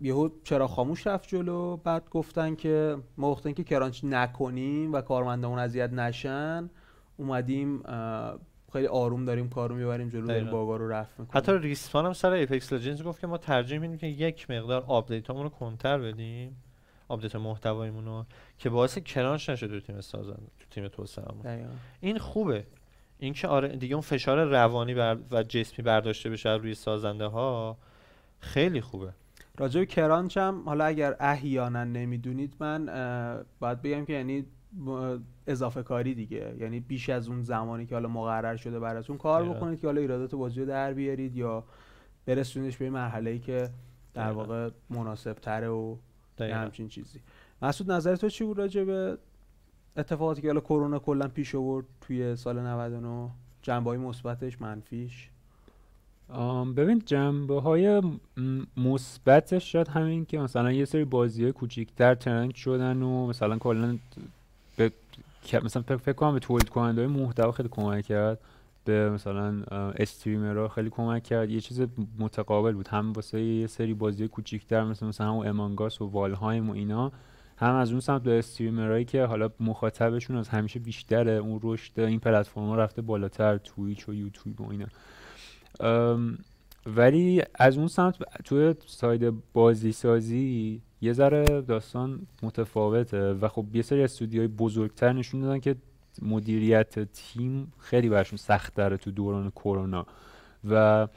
یهو چرا خاموش رفت جلو بعد گفتن که ما گفتن که کرانچ نکنیم و کارمندمون اذیت نشن اومدیم خیلی آروم داریم کار رو میبریم جلو داریم باگا رو رف. میکنیم حتی ریسپان هم سر ایفکس لجنز گفت که ما ترجیح میدیم که یک مقدار آپدیت رو کنتر بدیم آپدیت محتوایمون رو که باعث کرانچ نشه تو تیم سازنده تو تیم توسعهمون این خوبه اینکه آره دیگه اون فشار روانی و جسمی برداشته بشه روی سازنده ها خیلی خوبه راجع به کرانچ هم حالا اگر احیانا نمیدونید من باید بگم که یعنی اضافه کاری دیگه یعنی بیش از اون زمانی که حالا مقرر شده براتون کار بکنید که حالا ایرادات بازی رو در بیارید یا برسونیدش به مرحله ای که در واقع مناسب تره و همچین چیزی مسعود نظر تو چی بود راجع به اتفاقاتی که حالا کرونا کلا پیش آورد توی سال 99 جنبه های مثبتش منفیش ببین جنبه های مثبتش شد همین که مثلا یه سری بازی های کوچیکتر ترند شدن و مثلا کلا به مثلا فکر کنم به تولید کننده های محتوا خیلی کمک کرد به مثلا استریمرها خیلی کمک کرد یه چیز متقابل بود هم واسه یه سری بازی کوچیک‌تر مثل مثلا اون امانگاس و والهایم و اینا هم از اون سمت به استریمرایی که حالا مخاطبشون از همیشه بیشتره اون رشد این پلتفرم رفته بالاتر تویچ و یوتیوب و اینا ولی از اون سمت توی ساید بازی سازی یه ذره داستان متفاوته و خب یه سری استودیوهای بزرگتر نشون دادن که مدیریت تیم خیلی برشون سخت داره تو دوران کرونا و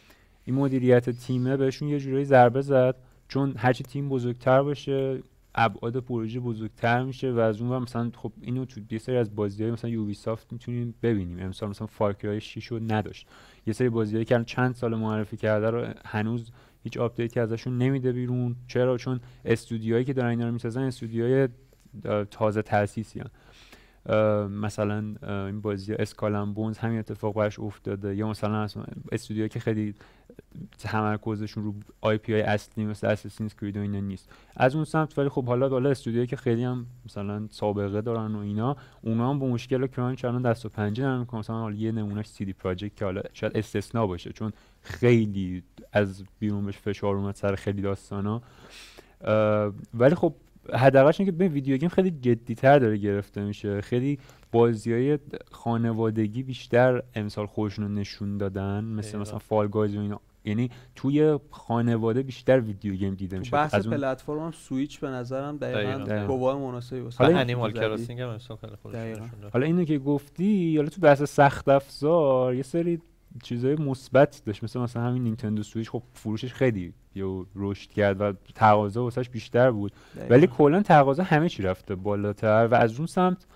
این مدیریت تیمه بهشون یه جورایی ضربه زد چون هرچی تیم بزرگتر باشه ابعاد پروژه بزرگتر میشه و از اون مثلا خب اینو تو یه سری از بازی‌های مثلا یوبی سافت میتونیم ببینیم امسال مثلا فارکرای 6 رو نداشت یه سری بازی‌هایی که چند سال معرفی کرده رو هنوز هیچ آپدیتی ازشون نمیده بیرون چرا چون استودیوهایی که دارن اینا رو میسازن استودیوهای تازه تاسیسیان مثلا این بازی اسکالن بونز همین اتفاق براش افتاده یا مثلا استودیو که خیلی تمرکزشون رو آی پی آی اصلی مثل اساسینز کرید و اینا نیست از اون سمت ولی خب حالا حالا استودیوهایی که خیلی هم مثلا سابقه دارن و اینا اونا هم به مشکل کرانچ الان دست و پنجه نرم میکنن مثلا حالا یه نمونهش سی دی پراجکت که حالا شاید استثنا باشه چون خیلی از بیرون بهش فشار اومد سر خیلی داستانا ولی خب هدقش اینه که ببین ویدیو گیم خیلی جدیتر داره گرفته میشه خیلی بازی های خانوادگی بیشتر امسال خودشون نشون دادن مثل مثلا فالگایز و اینا یعنی توی خانواده بیشتر ویدیو گیم دیده میشه بحث پلتفرم هم سویچ به نظرم دقیقاً گواه مناسبی واسه حالا انیمال کراسینگ هم امسال خیلی حالا اینو که گفتی حالا تو بحث سخت افزار یه سری چیزای مثبت داشت مثل مثلا همین نینتندو سویچ خب فروشش خیلی یا رشد کرد و تقاضا واسش بیشتر بود ولی کلا تقاضا همه چی رفته بالاتر و از اون سمت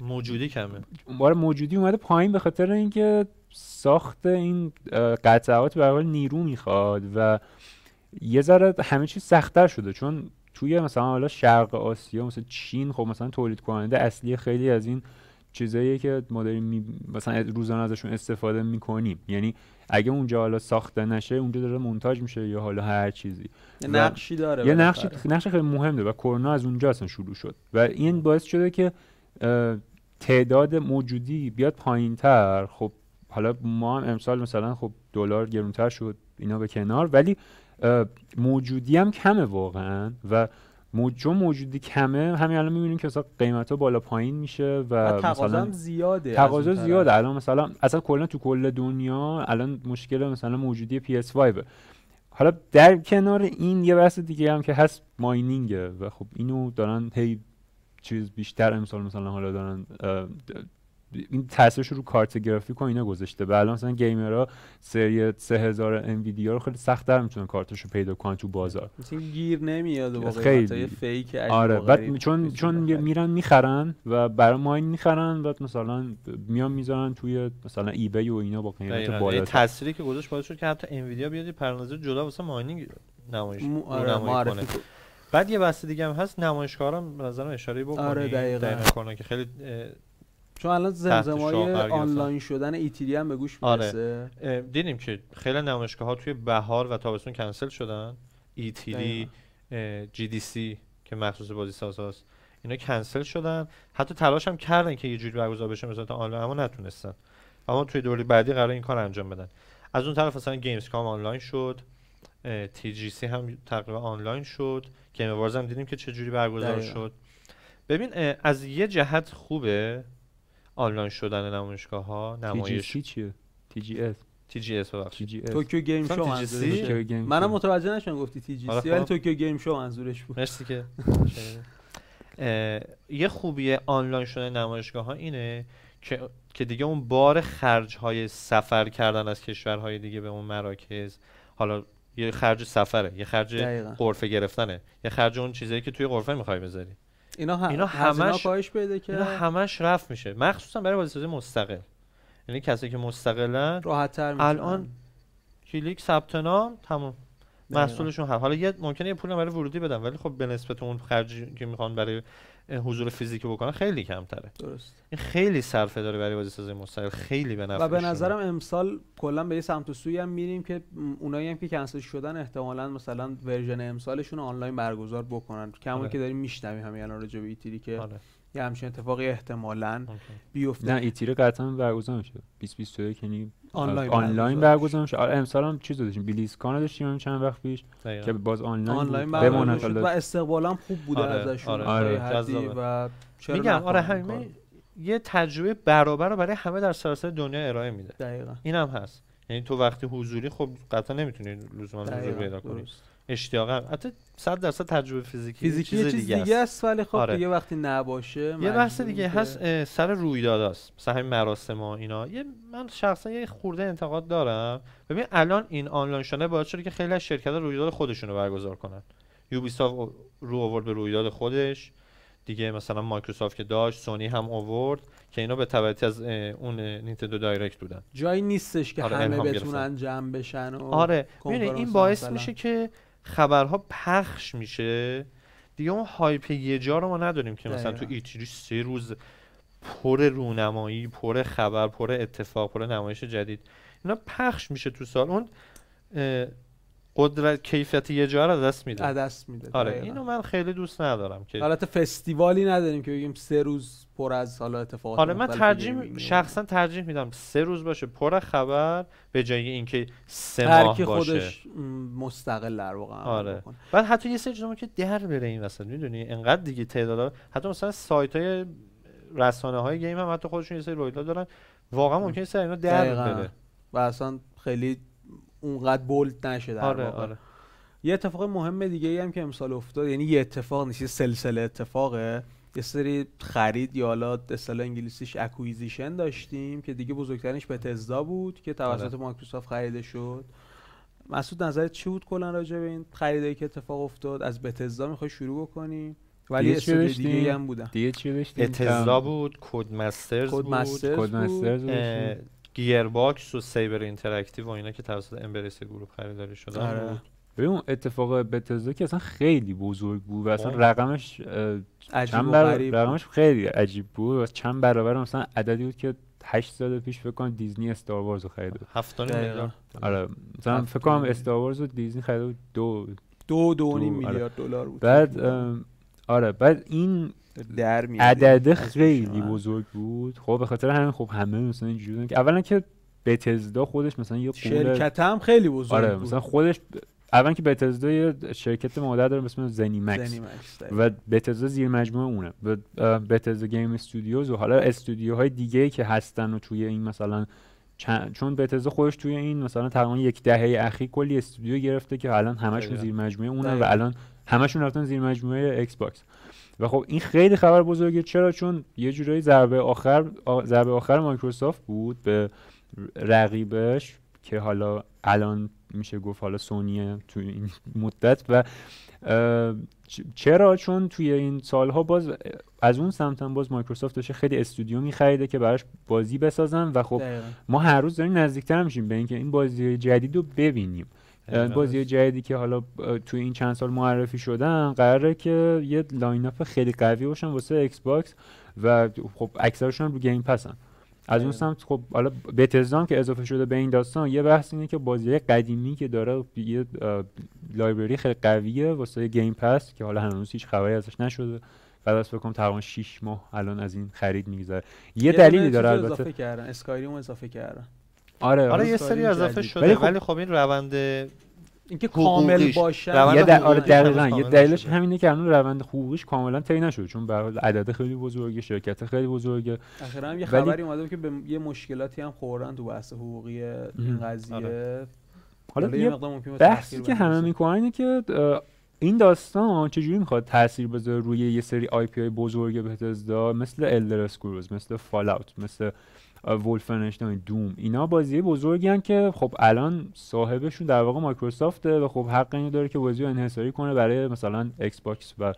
موجودی کمه بار موجودی اومده پایین به خاطر اینکه ساخت این قطعات به نیرو میخواد و یه ذره همه چیز سختتر شده چون توی مثلا حالا شرق آسیا مثلا چین خب مثلا تولید کننده اصلی خیلی از این چیزایی که ما داریم می... مثلا روزانه ازشون استفاده میکنیم یعنی اگه اونجا حالا ساخته نشه اونجا داره منتاج میشه یا حالا هر چیزی نقشی داره یه نقشی نقش خیلی مهم داره و کرونا از اونجا اصلا شروع شد و این باعث شده که تعداد موجودی بیاد پایینتر خب حالا ما هم امسال مثلا خب دلار گرونتر شد اینا به کنار ولی موجودی هم کمه واقعا و موجو موجودی کمه همین الان میبینیم که مثلا قیمت ها بالا پایین میشه و مثلا زیاده تقاضا زیاده الان مثلا اصلا کلا تو کل دنیا الان مشکل مثلا موجودی PS5 حالا در کنار این یه بحث دیگه هم که هست ماینینگه و خب اینو دارن هی چیز بیشتر امسال مثلا حالا دارن این تاثیرش رو کارت گرافیک و اینا گذاشته و الان مثلا گیمرها سری 3000 انویدیا رو خیلی سخت در میتونن کارتش رو پیدا کنن تو بازار مثلا گیر نمیاد واقعا خیلی فیک آره بعد چون چون میرن میخرن و برای ماین میخرن و مثلا میان میذارن توی مثلا ای بی و اینا با قیمت یعنی بالا تاثیری که گذاشت باعث شد که حتی انویدیا بیاد پرنازه جدا واسه ماینینگ نمایش آره بعد یه بحث دیگه هم هست نمایشکارا به نظرم اشاره بکنی آره دقیقاً, که خیلی چون الان آنلاین شدن ایتیری هم به گوش میرسه آره. دیدیم که خیلی نمایشگاه ها توی بهار و تابستون کنسل شدن ایتیری جی دی سی که مخصوص بازی ساز هاست اینا کنسل شدن حتی تلاش هم کردن که یه جوری برگزار بشه مثلا آنلاین اما نتونستن اما توی دوره بعدی قرار این کار انجام بدن از اون طرف مثلا گیمز کام آنلاین شد تی جی سی هم تقریبا آنلاین شد گیم هم دیدیم که چه جوری برگزار شد ببین از یه جهت خوبه آنلاین شدن نمایشگاه ها نمایش چیه تی جی اس تی جی اس تی جی اس توکیو گیم شو منظورش منم متوجه نشدم گفتی تی جی سی ولی توکیو گیم شو منظورش بود مرسی که یه خوبی آنلاین شدن نمایشگاه ها اینه که که دیگه اون بار خرج های سفر کردن از کشورهای دیگه به اون مراکز حالا یه خرج سفره یه خرج قرفه گرفتنه یه خرج اون چیزایی که توی قرفه میخوای بذاری اینا, هم اینا همش پایش پیدا که همش رفت میشه مخصوصا برای بازیسازی مستقل یعنی کسی که مستقلا راحت الان کلیک ثبت نام تمام محصولشون هم حالا یه ممکنه یه پول برای ورودی بدم ولی خب به نسبت اون خرجی که میخوان برای حضور فیزیکی بکنن خیلی کمتره درست این خیلی صرفه داره برای بازی سازی مستقل خیلی به و به نظرم امسال کلا به یه سمت و سوی هم میریم که اونایی هم که کنسل شدن احتمالا مثلا ورژن امسالشون آنلاین برگزار بکنن کمون آره. که داریم میشنویم همین الان راجع به ایتری e که آره. یه همچین اتفاقی احتمالا بیفته نه ایتیره قطعا برگزار میشه 2021 یعنی آنلاین آنلاین برگزار میشه آره امسال هم چیز داشتیم بیلیسکان داشتیم چند وقت پیش که باز آنلاین آنلاین برگزار و استقبالم خوب بوده آره. ازشون آره. آره. و میگم آره همین یه تجربه برابر رو برای همه در سراسر دنیا ارائه میده دقیقاً اینم هست یعنی تو وقتی حضوری خب قطعا نمیتونی لزوما حضور پیدا کنی اشتیاقم حتی 100 درصد تجربه فیزیکی فیزیکی چیز, دیگه, دیگه است ولی خب آره. دیگه وقتی نباشه یه بحث دیگه هست سر رویداداست مثلا مراسم ها اینا یه من شخصا یه خورده انتقاد دارم ببین الان این آنلاین شده باعث شده که خیلی از شرکت‌ها رویداد خودشون رو برگزار کنن یوبیسافت رو آورد به رویداد خودش دیگه مثلا مایکروسافت که داشت سونی هم آورد که اینا به تبعیت از اون نینتندو دایرکت بودن جایی نیستش که آره همه بتونن جمع بشن و آره این باعث میشه که خبرها پخش میشه دیگه اون هایپ یه رو ما نداریم که مثلا تو ایتری سه روز پر رونمایی پر خبر پر اتفاق پر نمایش جدید اینا پخش میشه تو سال اون قدرت کیفیت یه جا رو دست میده دست میده آره اینو من خیلی دوست ندارم که حالت فستیوالی نداریم که بگیم سه روز پر از حالا اتفاقات آره من ترجیح شخصا ترجیح میدم سه روز باشه پر خبر به جای اینکه سه ماه باشه خودش مستقل در واقع آره بعد حتی یه سری که در بره این وسط میدونی انقدر دیگه تعداد حتی مثلا سایت های رسانه های گیم هم حتی خودشون یه سری رویداد دارن واقعا ممکنه سر اینا در بره و اصلا خیلی اونقدر بولد نشه در آره، واقع آره. یه اتفاق مهم دیگه ای هم که امسال افتاد یعنی یه اتفاق نیست یه سلسله اتفاقه یه سری خرید یا حالا اصطلاح انگلیسیش اکویزیشن داشتیم که دیگه بزرگترینش بتزدا بود که توسط آره. مایکروسافت خریده شد مسعود نظرت چی بود کلا راجع به این خریدی که اتفاق افتاد از بتزدا میخوای شروع بکنیم ولی دیگه چی دیگه هم بودن دیگه چی بشتیم بود کد بود کد مسترز گیرباکس و سیبر اینتراکتیو و اینا که توسط امبرس گروپ خریداری شده آره. ببین اون اتفاق بتزا که اصلا خیلی بزرگ بود و اصلا رقمش چند رقمش خیلی عجیب بود و چند برابر مثلا عددی بود که 8 سال پیش فکر کنم دیزنی استار وارز رو خرید هفت میلیارد آره مثلا فکر کنم استار وارز رو دیزنی خرید دو دو دو, دو آره. میلیارد دلار بود بعد آره بعد این در میاد عدده خیلی بزرگ بود خب به خاطر همین خب همه مثلا اینجوری که اولا که بتزدا خودش مثلا یه شرکت هم خیلی بزرگ آره بود. مثلا خودش اولا که بتزدا یه شرکت مادر داره مثلا زنی مکس و بتزدا زیر مجموعه اونه و بتزدا گیم استودیوز و حالا استودیوهای دیگه که هستن و توی این مثلا چون بتزا خودش توی این مثلا تقریبا یک دهه اخیر کلی استودیو گرفته که الان همشون زیر مجموعه اونن و الان همشون رفتن زیر مجموعه ایکس باکس و خب این خیلی خبر بزرگه چرا چون یه جورایی ضربه آخر ضربه آخر مایکروسافت بود به رقیبش که حالا الان میشه گفت حالا سونیه تو این مدت و چرا چون توی این سالها باز از اون سمت هم باز مایکروسافت داشته خیلی استودیو میخریده که براش بازی بسازن و خب ما هر روز داریم نزدیکتر میشیم به اینکه این بازی جدید رو ببینیم یعنی بازی جدیدی که حالا تو این چند سال معرفی شدن قراره که یه لاین اپ خیلی قوی باشن واسه ایکس باکس و خب اکثرشون رو گیم پسن از اون سمت خب حالا بتزدام که اضافه شده به این داستان یه بحث اینه که بازی قدیمی که داره یه لایبرری خیلی قویه واسه گیم پس که حالا هنوز هیچ خبری ازش نشده بعد از بکنم تقریبا 6 ماه الان از این خرید میگذره یه, یه دلیلی داره اضافه کردن اسکایریم اضافه کردن آره آره یه سری اضافه شده ولی, خب... خب این روند اینکه کامل باشه یه در... آره دقیقاً یه دلیلش همینه که الان روند حقوقیش کاملا طی نشده چون به عدد خیلی بزرگه شرکت خیلی بزرگه اخیرا هم یه خبری اومده که به یه مشکلاتی هم خوردن تو بحث حقوقی این قضیه آره. حالا یه بحثی که همه میکنن اینه که این داستان چجوری میخواد تاثیر بذاره روی یه سری آی پی آی بزرگ بهتزدا مثل الدر مثل فال مثل ولفنشتاین دوم اینا بازی بزرگی هن که خب الان صاحبشون در واقع مایکروسافت و خب حق اینو داره که بازی رو انحصاری کنه برای مثلا ایکس باکس و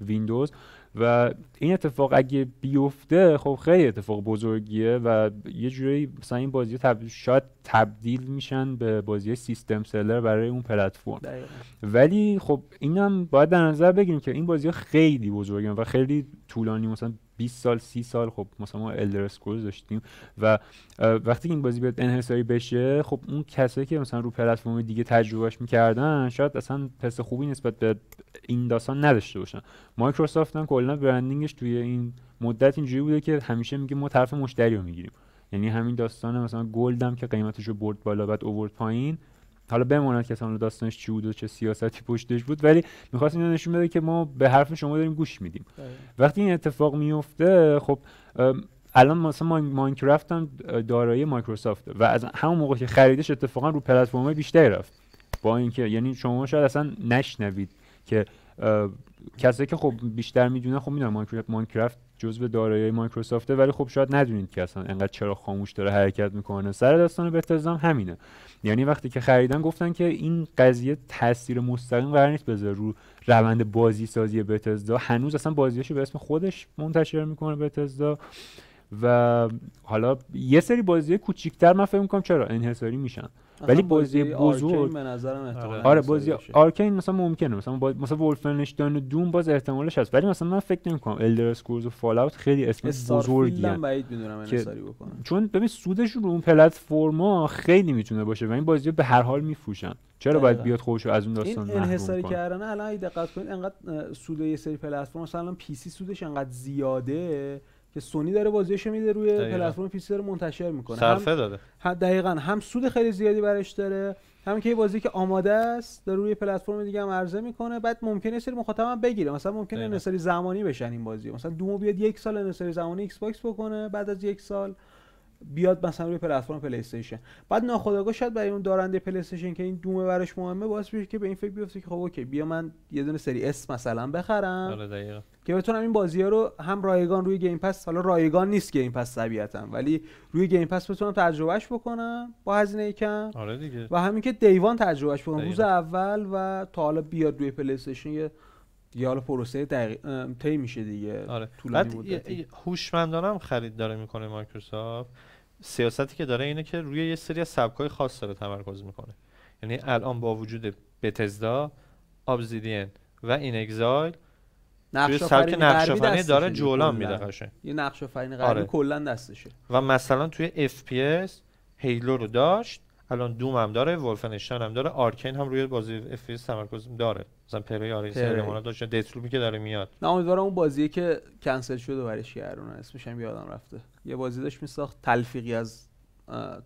ویندوز و این اتفاق اگه بیفته خب خیلی اتفاق بزرگیه و یه جوری مثلا این بازی شاید تبدیل میشن به بازی سیستم سلر برای اون پلتفرم ولی خب اینم باید در نظر بگیریم که این بازی خیلی بزرگه و خیلی طولانی مثلا 20 سال 30 سال خب مثلا ما الدر داشتیم و وقتی این بازی بیاد انحصاری بشه خب اون کسایی که مثلا رو پلتفرم دیگه تجربهش میکردن شاید اصلا پس خوبی نسبت به این داستان نداشته باشن مایکروسافت هم کلا برندینگش توی این مدت اینجوری بوده که همیشه میگه ما طرف مشتری رو میگیریم یعنی همین داستان مثلا گلدم که قیمتش رو برد بالا بعد اوورد پایین حالا بماند که اصلا داستانش چی بود و چه سیاستی پشتش بود ولی میخواست اینو نشون بده که ما به حرف شما داریم گوش میدیم بله. وقتی این اتفاق میفته خب الان مثلا ماینکرافت هم دارایی مایکروسافت و از همون موقع که خریدش اتفاقا رو پلتفرم بیشتری رفت با اینکه یعنی شما شاید اصلا نشنوید که کسایی که خب بیشتر میدونن خب میدونن ماینکرافت جزء دارایی مایکروسافته ولی خب شاید ندونید که اصلا انقدر چرا خاموش داره حرکت میکنه سر داستان هم همینه یعنی وقتی که خریدن گفتن که این قضیه تاثیر مستقیم قرار نیست بذاره رو روند بازی سازی بتزدا هنوز اصلا بازیاشو به اسم خودش منتشر میکنه بتزدا و حالا یه سری بازی کوچیکتر من فکر میکنم چرا انحصاری میشن ولی بازی, بزرگ به نظرم آره, آره، بازی آرکین مثلا ممکنه مثلا با... مثلا ولفنشتاین و دوم باز احتمالش هست ولی مثلا من فکر نمیکنم الدر اسکورز و فال اوت خیلی اسم بزرگی بعید میدونم انحصاری بکنن چون ببین سودش رو اون پلتفرما خیلی میتونه باشه و این بازی به هر حال میفروشن چرا باید بیاد خودشو از اون داستان این انحصاری کردن الان دقت کنید انقدر سود یه سری پلتفرم مثلا پی سودش انقدر زیاده که سونی داره بازیش میده روی پلتفرم پیسی داره منتشر میکنه صرفه هم دقیقا هم سود خیلی زیادی برش داره هم که بازی که آماده است داره روی پلتفرم دیگه هم عرضه میکنه بعد ممکنه سری مخاطب هم بگیره مثلا ممکنه نسری زمانی بشن این بازی مثلا دومو بیاد یک سال نسری زمانی ایکس باکس بکنه بعد از یک سال بیاد مثلا روی پلتفرم پلی استیشن بعد ناخودآگاه شاید برای اون دارنده پلی استیشن که این دومه براش مهمه باعث بشه که به این فکر بیفته که خب اوکی بیا من یه دونه سری اس مثلا بخرم آره، که بتونم این بازی ها رو هم رایگان روی گیم پس حالا رایگان نیست گیم پس طبیعتا ولی روی گیم پس بتونم تجربهش بکنم با هزینه کم آره دیگه. و همین که دیوان تجربهش بکنم روز اول و تا حالا بیاد روی پلی استیشن یه حالا پروسه دقیق میشه دیگه آره. طولانی هوشمندانه هم خرید داره میکنه مایکروسافت سیاستی که داره اینه که روی یه سری از سبکای خاص داره تمرکز میکنه یعنی الان با وجود بتزدا ابزیدین و این اگزایل نقش آفرینی نقش داره جولان میده قشنگ یه نقش آفرینی غربی آره. کلا دستشه و مثلا توی اف پی اس هیلو رو داشت الان دوم هم داره ولفنشتاین هم داره آرکین هم روی بازی اف پی اس تمرکز داره مثلا پری آره، آریس داشته. داشت دتلوپی که داره میاد نه امیدوارم اون بازیه که کنسل شده برش گردون اسمش هم یادم رفته یه بازی داشت میساخت تلفیقی از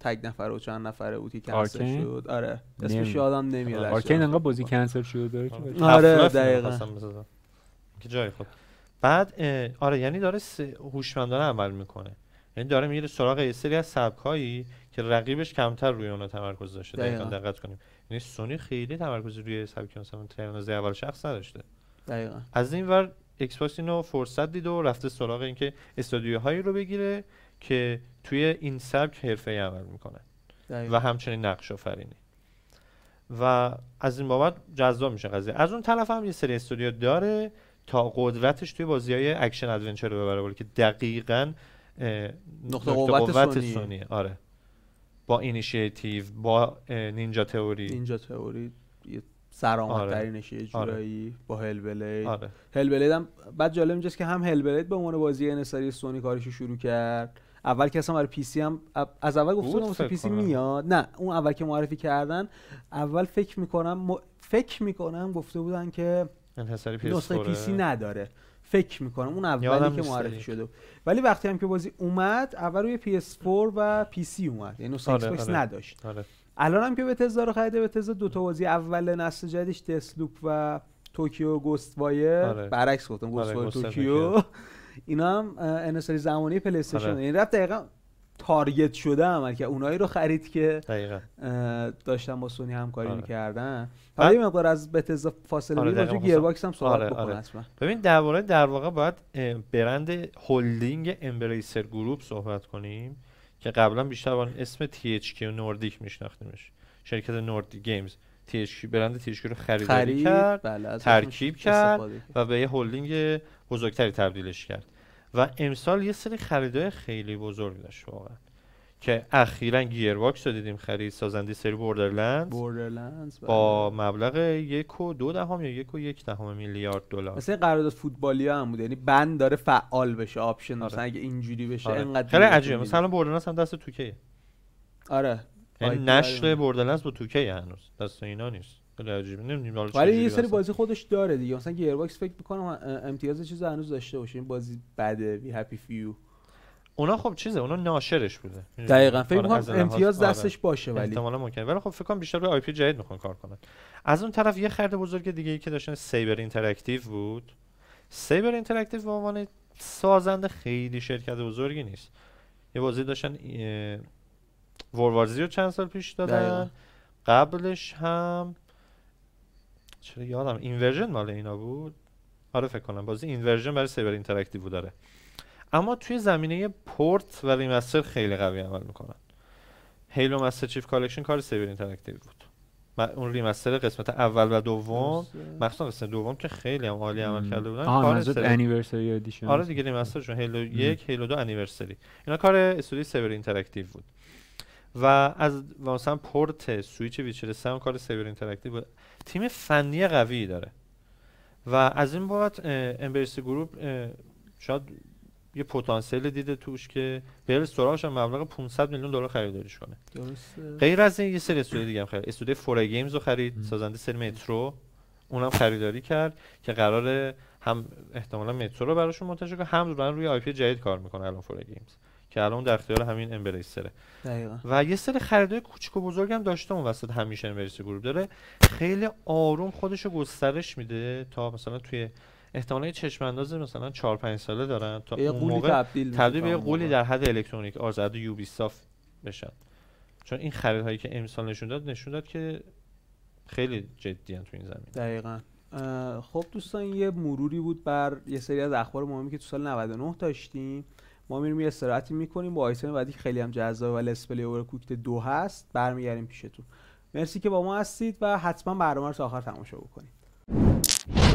تگ نفره و چند نفره اوتی کنسل شد آره اسمش یادم نمیاد آرکین انقدر بازی کنسل شده داره آره دقیقاً که جای خود بعد آره یعنی داره هوشمندانه عمل میکنه یعنی داره میره سراغ یه سری از سبکایی که رقیبش کمتر روی اون تمرکز داشته دقیقا دقت کنیم یعنی سونی خیلی تمرکز روی سبک مثلا اول شخص نداشته دقیقا از این ور باکس اینو فرصت دید و رفته سراغ اینکه استودیوهایی رو بگیره که توی این سبک حرفه ای عمل میکنه. دقیقا. و همچنین نقش آفرینی و, و از این بابت جذاب میشه قضیه از اون طرف هم یه سری استودیو داره تا قدرتش توی بازی های اکشن ادونچر رو ببره که دقیقا نقطه قوت سونی آره با اینیشیتیو با نینجا تئوری نینجا تئوری سرآمدترینش آره. یه آره. جورایی با هل بلید آره. بلید هم بعد جالب اینجاست که هم هل بلید به عنوان بازی انصاری سونی کارشو شروع کرد اول که اصلا برای پی سی هم از اول گفتن واسه پی سی میاد نه اون اول که معرفی کردن اول فکر میکنم م... فکر میکنم گفته بودن که انحصاری پی نسخه پی سی نداره فکر میکنم اون اولی که معرفی شده ولی وقتی هم که بازی اومد اول روی پی اس 4 و پی سی اومد یعنی نسخه آره، ایکس آره. نداشت آره. الان هم که به رو خریده به دو تا بازی اول نسل جدیدش تسلوپ و توکیو گست وایر برعکس گفتم گوست توکیو اینا هم انحصاری زمانی پلی استیشن این رفت دقیقاً تارگت شده عمل که اونایی رو خرید که دقیقا. داشتن با سونی همکاری آره. میکردن حالا یه مقدار از بتز فاصله آره گیر گیرباکس هم صحبت آره. بکنه آره. ببین درباره در واقع باید برند هلدینگ امبریسر گروپ صحبت کنیم که قبلا بیشتر با اسم THQ نوردیک میشناختیمش شرکت نوردیک گیمز THQ برند THQ رو خریداری خرید. کرد بله، ترکیب کرد و به یه هلدینگ بزرگتری تبدیلش کرد و امسال یه سری خریدای خیلی بزرگ داشت واقعا که اخیرا گیرواکس رو دیدیم خرید سازندی سری بوردرلندز بوردرلندز با بله. مبلغ یک و دو دهم یا یک و یک دهم میلیارد دلار مثل قرارداد فوتبالی ها هم بود یعنی بند داره فعال بشه آپشن آره. مثلا اگه اینجوری بشه اینقدر آره. خیلی عجیبه مثلا بوردرلندز هم دست توکیه آره یعنی نشر بوردرلندز با توکیه هنوز دست اینا نیست خیلی عجیبه نمیدونم ولی یه سری بازی خودش داره دیگه مثلا گیر باکس فکر میکنم امتیاز چیز هنوز داشته باشه این بازی بده بی هپی فیو اونا خب چیزه اونا ناشرش بوده دقیقا فکر آره، میکنم امتیاز آره. دستش باشه ولی احتمالا ممکنه ولی خب فکر کنم بیشتر به آی پی جدید میخوان کار کنن از اون طرف یه خرد بزرگ دیگه ای که داشتن سایبر اینتراکتیو بود سایبر اینتراکتیو به عنوان سازنده خیلی شرکت بزرگی نیست یه بازی داشتن وروارزی رو چند سال پیش دادن دقیقا. قبلش هم چرا یادم اینورژن مال اینا بود آره فکر کنم بازی اینورژن برای سیبر اینتراکتیو داره اما توی زمینه پورت و ریمستر خیلی قوی عمل میکنن هیلو مستر چیف کالکشن کار سیبر اینتراکتیو بود اون ریمستر قسمت اول و دوم مخصوصا قسمت دوم که خیلی هم عالی عمل کرده بودن کار انیورسری آره دیگه ریمستر چون هیلو یک هیلو دو انیورسری اینا کار استودیو سیبر اینتراکتیو بود و از مثلا پورت سویچ ویچر هم کار سیبر اینتراکتیو بود تیم فنی قوی داره و از این بابت امبریس گروپ شاید یه پتانسیل دیده توش که برای سراغش مبلغ 500 میلیون دلار خریداریش کنه درسته غیر از این یه سری استودیو دیگه هم خرید استودیو فور گیمز رو خرید سازنده سری مترو اونم خریداری کرد که قرار هم احتمالا مترو رو براشون منتشر کنه هم روی آی پی جدید کار میکنه الان فور گیمز که الان در اختیار همین امبریسره و یه سری خریدای کوچیک و بزرگ هم داشته اون وسط همیشه امبریس گروپ داره خیلی آروم خودش رو گسترش میده تا مثلا توی احتمالا چشم اندازه مثلا 4 5 ساله دارن تا یه موقع تبدیل, تبدیل به قولی در حد الکترونیک آزاد یو بی صاف بشن چون این هایی که امسال نشون داد نشون داد که خیلی جدی تو این زمین دقیقا خب دوستان یه مروری بود بر یه سری از اخبار مهمی که تو سال 99 داشتیم ما میریم یه استراحتی میکنیم با آیتم بعدی خیلی هم جذاب و لسپلی اوور کوکت دو هست برمیگردیم پیشتون مرسی که با ما هستید و حتما برنامه رو تا آخر تماشا بکنید